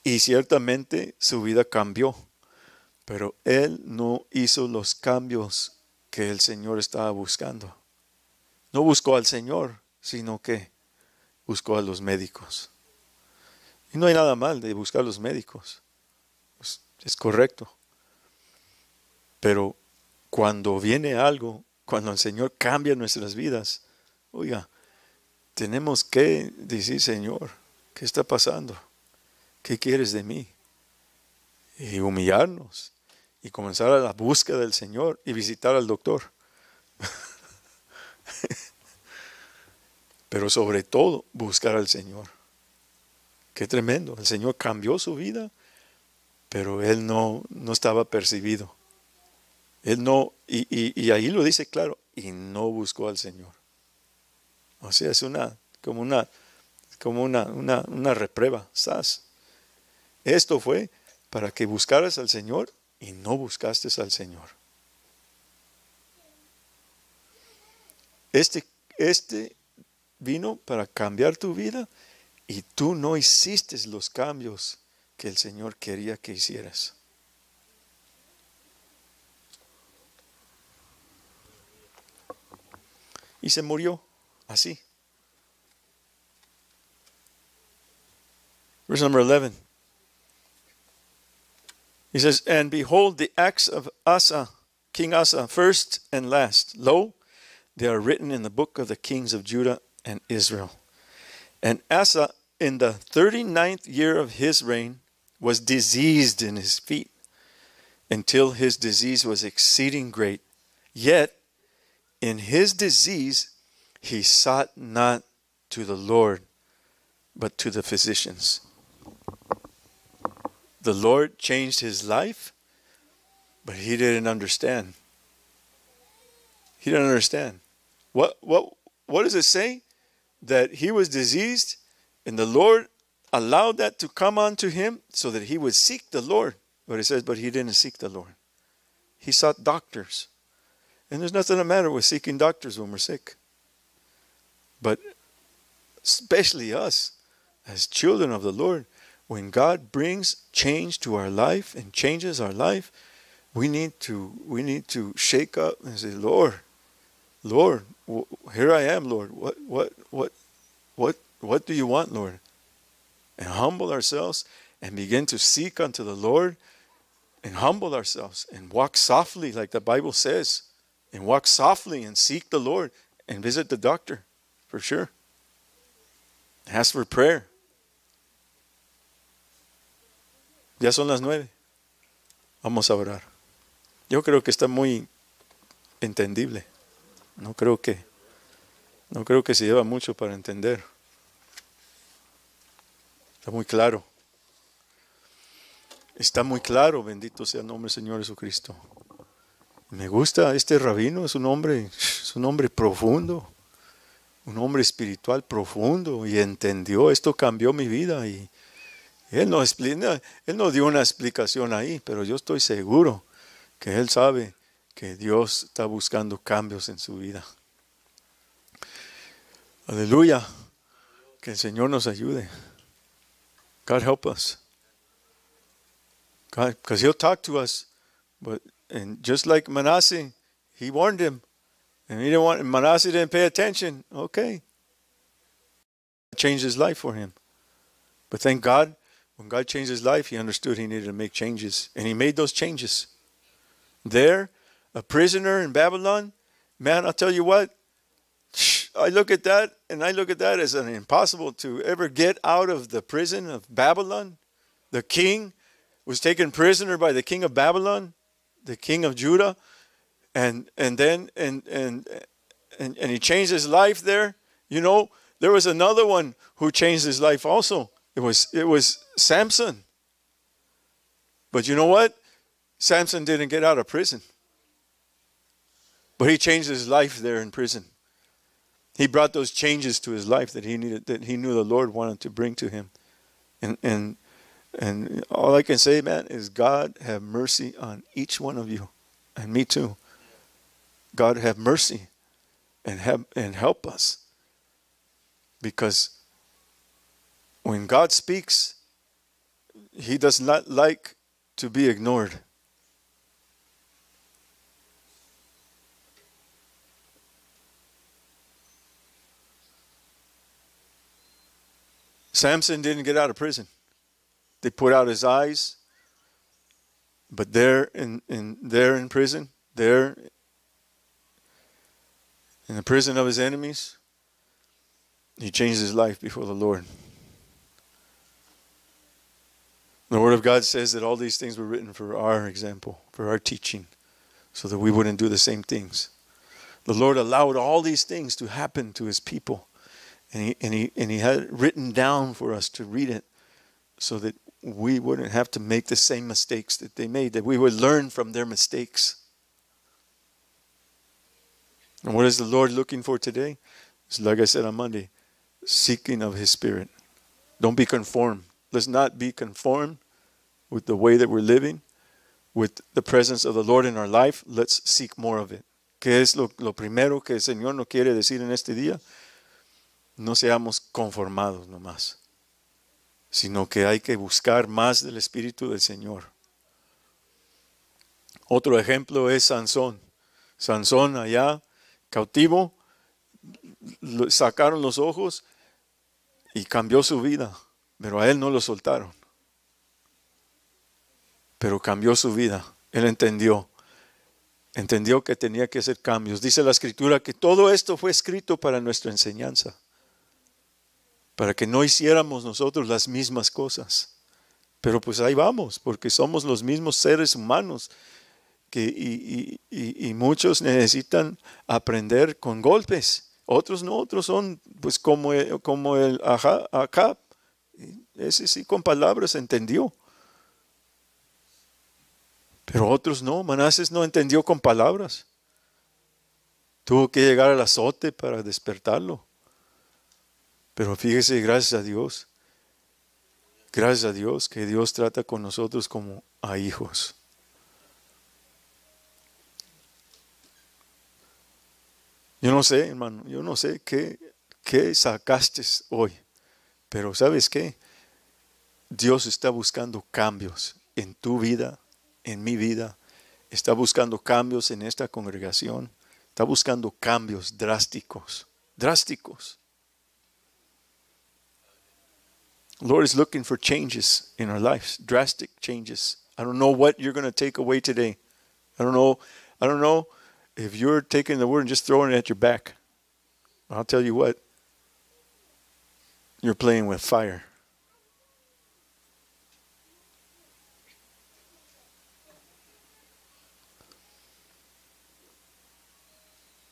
Y ciertamente su vida cambió, pero él no hizo los cambios que el Señor estaba buscando. No buscó al Señor, sino que buscó a los médicos. Y no hay nada mal de buscar a los médicos. es correcto. Pero cuando viene algo, cuando el Señor cambia nuestras vidas, oiga, tenemos que decir, Señor, ¿qué está pasando? ¿Qué quieres de mí? Y humillarnos y comenzar a la búsqueda del Señor y visitar al doctor. Pero sobre todo, buscar al Señor. Qué tremendo. El Señor cambió su vida, pero él no, no estaba percibido. Él no, y, ahí lo dice claro, y no buscó al Señor. O sea, es una, como una, como una, una, una reprueba, Esto fue para que buscaras al Señor y no buscaste al Señor. Este, este vino para cambiar tu vida y tú no hiciste los cambios que el Señor quería que hicieras. y se murió así. Verse number 11. He says, And behold the acts of Asa, King Asa, first and last. Lo, they are written in the book of the kings of Judah and Israel. And Asa, in the 39th year of his reign, was diseased in his feet until his disease was exceeding great. Yet in his disease he sought not to the Lord, but to the physicians. The Lord changed his life, but he didn't understand. He didn't understand. What what what does it say? That he was diseased, and the Lord allowed that to come onto him so that he would seek the Lord. But it says, but he didn't seek the Lord. He sought doctors. And there's nothing the matter with seeking doctors when we're sick. But especially us, as children of the Lord, when God brings change to our life and changes our life, we need to we need to shake up and say, Lord, Lord, here I am, Lord. What what what what what do you want, Lord? And humble ourselves and begin to seek unto the Lord and humble ourselves and walk softly like the Bible says. and walk softly and seek the Lord and visit the doctor for sure. Ask for prayer. Ya son las nueve. Vamos a orar. Yo creo que está muy entendible. No creo que no creo que se lleva mucho para entender. Está muy claro. Está muy claro, bendito sea el nombre del Señor Jesucristo. Me gusta este rabino, es un hombre, es un hombre profundo, un hombre espiritual profundo y entendió, esto cambió mi vida y él no explica, él no dio una explicación ahí, pero yo estoy seguro que él sabe que Dios está buscando cambios en su vida. Aleluya. Que el Señor nos ayude. God help us. God, because He'll talk to us, And just like Manasseh, he warned him. And he didn't want Manasseh didn't pay attention. Okay. It changed his life for him. But thank God, when God changed his life, he understood he needed to make changes. And he made those changes. There, a prisoner in Babylon, man, I'll tell you what, I look at that and I look at that as an impossible to ever get out of the prison of Babylon. The king was taken prisoner by the king of Babylon the king of Judah, and and then and and and, and he changed his life there. You know, there was another one who changed his life also. It was it was Samson. But you know what? Samson didn't get out of prison. But he changed his life there in prison. He brought those changes to his life that he needed that he knew the Lord wanted to bring to him. And and and all I can say, man, is God have mercy on each one of you and me too. God have mercy and have and help us. Because when God speaks, he does not like to be ignored. Samson didn't get out of prison. They put out his eyes, but there in, in there in prison, there in the prison of his enemies, he changed his life before the Lord. The Word of God says that all these things were written for our example, for our teaching, so that we wouldn't do the same things. The Lord allowed all these things to happen to his people, and he, and he, and he had it written down for us to read it so that we wouldn't have to make the same mistakes that they made, that we would learn from their mistakes. And what is the Lord looking for today? It's like I said on Monday, seeking of His Spirit. Don't be conformed. Let's not be conformed with the way that we're living, with the presence of the Lord in our life. Let's seek more of it. ¿Qué es lo, lo primero que el Señor no quiere decir en este día? No seamos conformados nomás. sino que hay que buscar más del Espíritu del Señor. Otro ejemplo es Sansón. Sansón allá, cautivo, sacaron los ojos y cambió su vida, pero a él no lo soltaron. Pero cambió su vida, él entendió. Entendió que tenía que hacer cambios. Dice la escritura que todo esto fue escrito para nuestra enseñanza para que no hiciéramos nosotros las mismas cosas. Pero pues ahí vamos, porque somos los mismos seres humanos que, y, muchos necesitan aprender con golpes. Otros no, otros son pues como, como el ajá, acá. Ese sí con palabras entendió. Pero otros no, Manases no entendió con palabras. Tuvo que llegar al azote para despertarlo. Pero fíjese, gracias a Dios, gracias a Dios que Dios trata con nosotros como a hijos. Yo no sé, hermano, yo no sé qué, sacaste hoy, pero ¿sabes qué? Dios está buscando cambios en tu vida, en mi vida, está buscando cambios en esta congregación, está buscando cambios drásticos, drásticos. Lord is looking for changes in our lives, drastic changes. I don't know what you're going to take away today. I don't know. I don't know if you're taking the word and just throwing it at your back. I'll tell you what. You're playing with fire.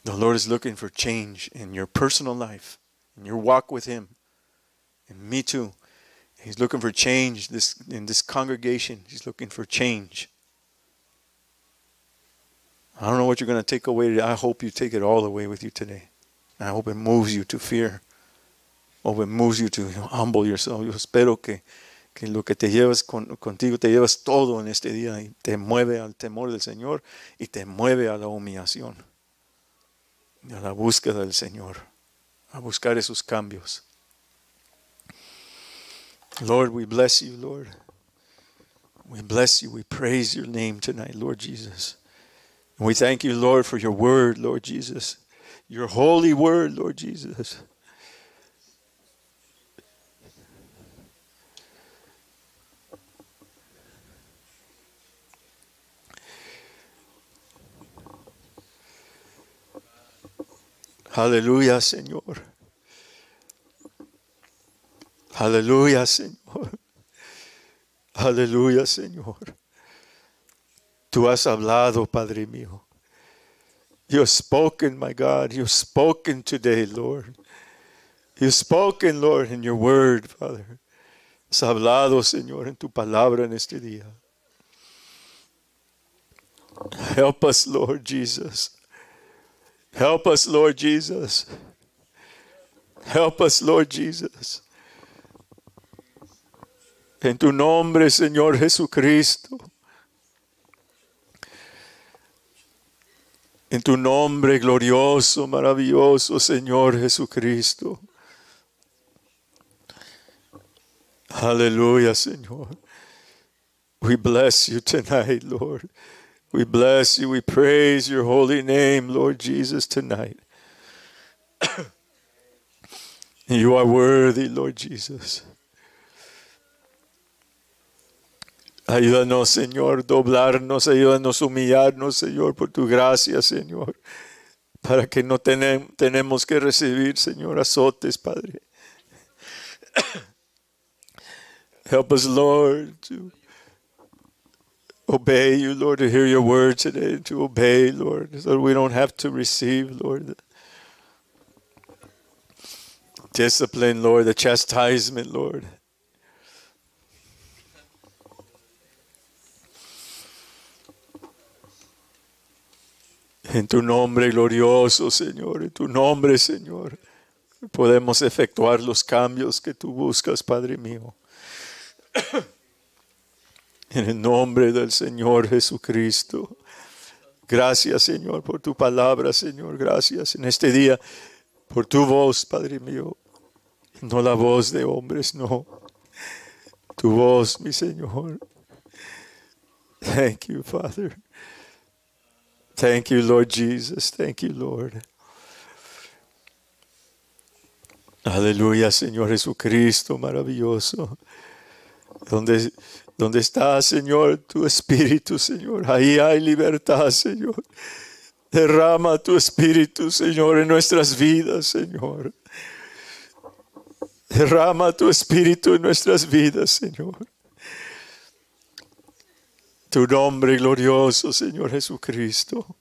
The Lord is looking for change in your personal life, in your walk with Him, and me too. He's looking for change this in this congregation. He's looking for change. I don't know what you're going to take away today. I hope you take it all away with you today. And I hope it moves you to fear. Hope it moves you to humble yourself. Yo espero que, que lo que te llevas con, contigo te llevas todo en este día y te mueve al temor del Señor y te mueve a la humillación, a la búsqueda del Señor, a buscar esos cambios. Lord, we bless you, Lord. We bless you. We praise your name tonight, Lord Jesus. And we thank you, Lord, for your word, Lord Jesus. Your holy word, Lord Jesus. Hallelujah, Señor. Aleluya, Señor. Aleluya, Señor. Tú has hablado, Padre mío. You've spoken, my God. You've spoken today, Lord. You've spoken, Lord, in your word, Father. Has hablado, Señor, en tu palabra en este día. Help us, Lord Jesus. Help us, Lord Jesus. Help us, Lord Jesus. En tu nombre, Señor Jesucristo. En tu nombre glorioso, maravilloso, Señor Jesucristo. Hallelujah, Señor. We bless you tonight, Lord. We bless you. We praise your holy name, Lord Jesus, tonight. you are worthy, Lord Jesus. Ayúdanos, Señor, doblarnos, ayúdanos, humillarnos, Señor, por tu gracia, Señor, para que no tenem tenemos que recibir, Señor, azotes, Padre. Help us, Lord, to obey you, Lord, to hear your word today, to obey, Lord, so we don't have to receive, Lord. Discipline, Lord, the chastisement, Lord. En tu nombre glorioso, Señor, en tu nombre, Señor, podemos efectuar los cambios que tú buscas, Padre mío. En el nombre del Señor Jesucristo. Gracias, Señor, por tu palabra, Señor. Gracias en este día por tu voz, Padre mío. No la voz de hombres, no. Tu voz, mi Señor. Thank you, Father. Thank you, Lord Jesus. Thank you, Lord. Aleluya, Señor Jesucristo, maravilloso. ¿Dónde está, Señor, tu espíritu, Señor. Ahí hay libertad, Señor. Derrama tu espíritu, Señor, en nuestras vidas, Señor. Derrama tu espíritu en nuestras vidas, Señor. Tu nombre glorioso, Señor Jesucristo.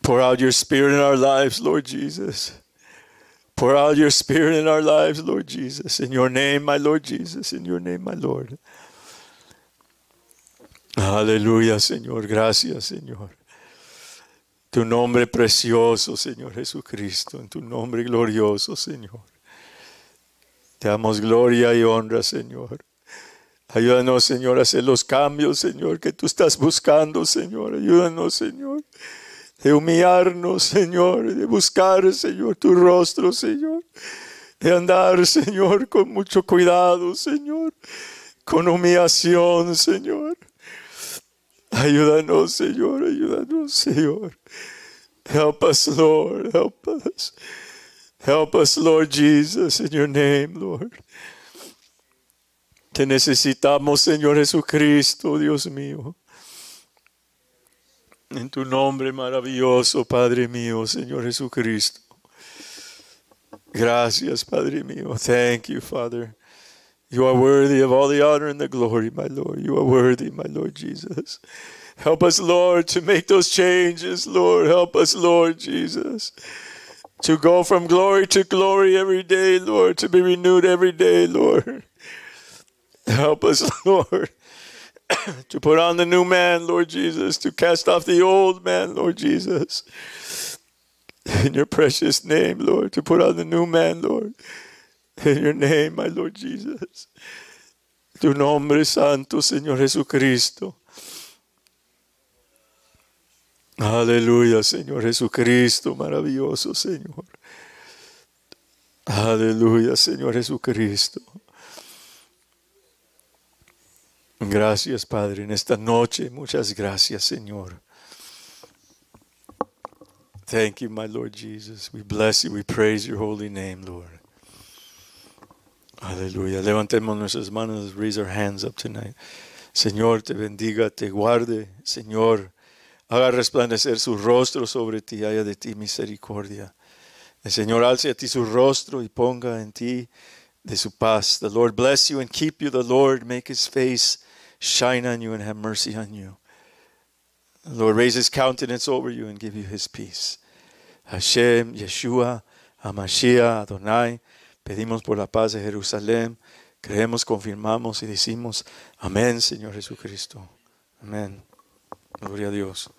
Pour out your spirit in our lives, Lord Jesus. Pour out your spirit in our lives, Lord Jesus. In your name, my Lord Jesus. In your name, my Lord. Aleluya, Señor. Gracias, Señor. Tu nombre precioso, Señor Jesucristo. En tu nombre glorioso, Señor. Te damos gloria y honra, Señor. Ayúdanos, Señor, a hacer los cambios, Señor, que tú estás buscando, Señor. Ayúdanos, Señor, de humillarnos, Señor, de buscar, Señor, tu rostro, Señor. De andar, Señor, con mucho cuidado, Señor, con humillación, Señor. Ayúdanos, Señor, ayúdanos, Señor. Help us, Lord, help us. Help us, Lord Jesus, in your name, Lord. Te necesitamos, Señor Jesucristo, Dios mío. En tu nombre maravilloso, Padre mío, Señor Jesucristo. Gracias, Padre mío. Thank you, Father. You are worthy of all the honor and the glory, my Lord. You are worthy, my Lord Jesus. Help us, Lord, to make those changes, Lord. Help us, Lord Jesus, to go from glory to glory every day, Lord, to be renewed every day, Lord. Help us, Lord, to put on the new man, Lord Jesus, to cast off the old man, Lord Jesus. In your precious name, Lord, to put on the new man, Lord. In your name, my Lord Jesus. Tu nombre santo, Señor Jesucristo. Aleluya, Señor Jesucristo, maravilloso Señor. Aleluya, Señor Jesucristo. Gracias, Padre, en esta noche. Muchas gracias, Señor. Thank you, my Lord Jesus. We bless you. We praise your holy name, Lord. Aleluya. Levantemos nuestras manos. Raise our hands up tonight. Señor, te bendiga, te guarde. Señor, haga resplandecer su rostro sobre ti. Haya de ti misericordia. El Señor alce a ti su rostro y ponga en ti de su paz. The Lord bless you and keep you. The Lord make his face shine on you and have mercy on you. Lord raise his countenance over you and give you his peace. Hashem, Yeshua, Amashia, Adonai, pedimos por la paz de Jerusalén, creemos, confirmamos y decimos, amén, Señor Jesucristo. Amén. Gloria a Dios.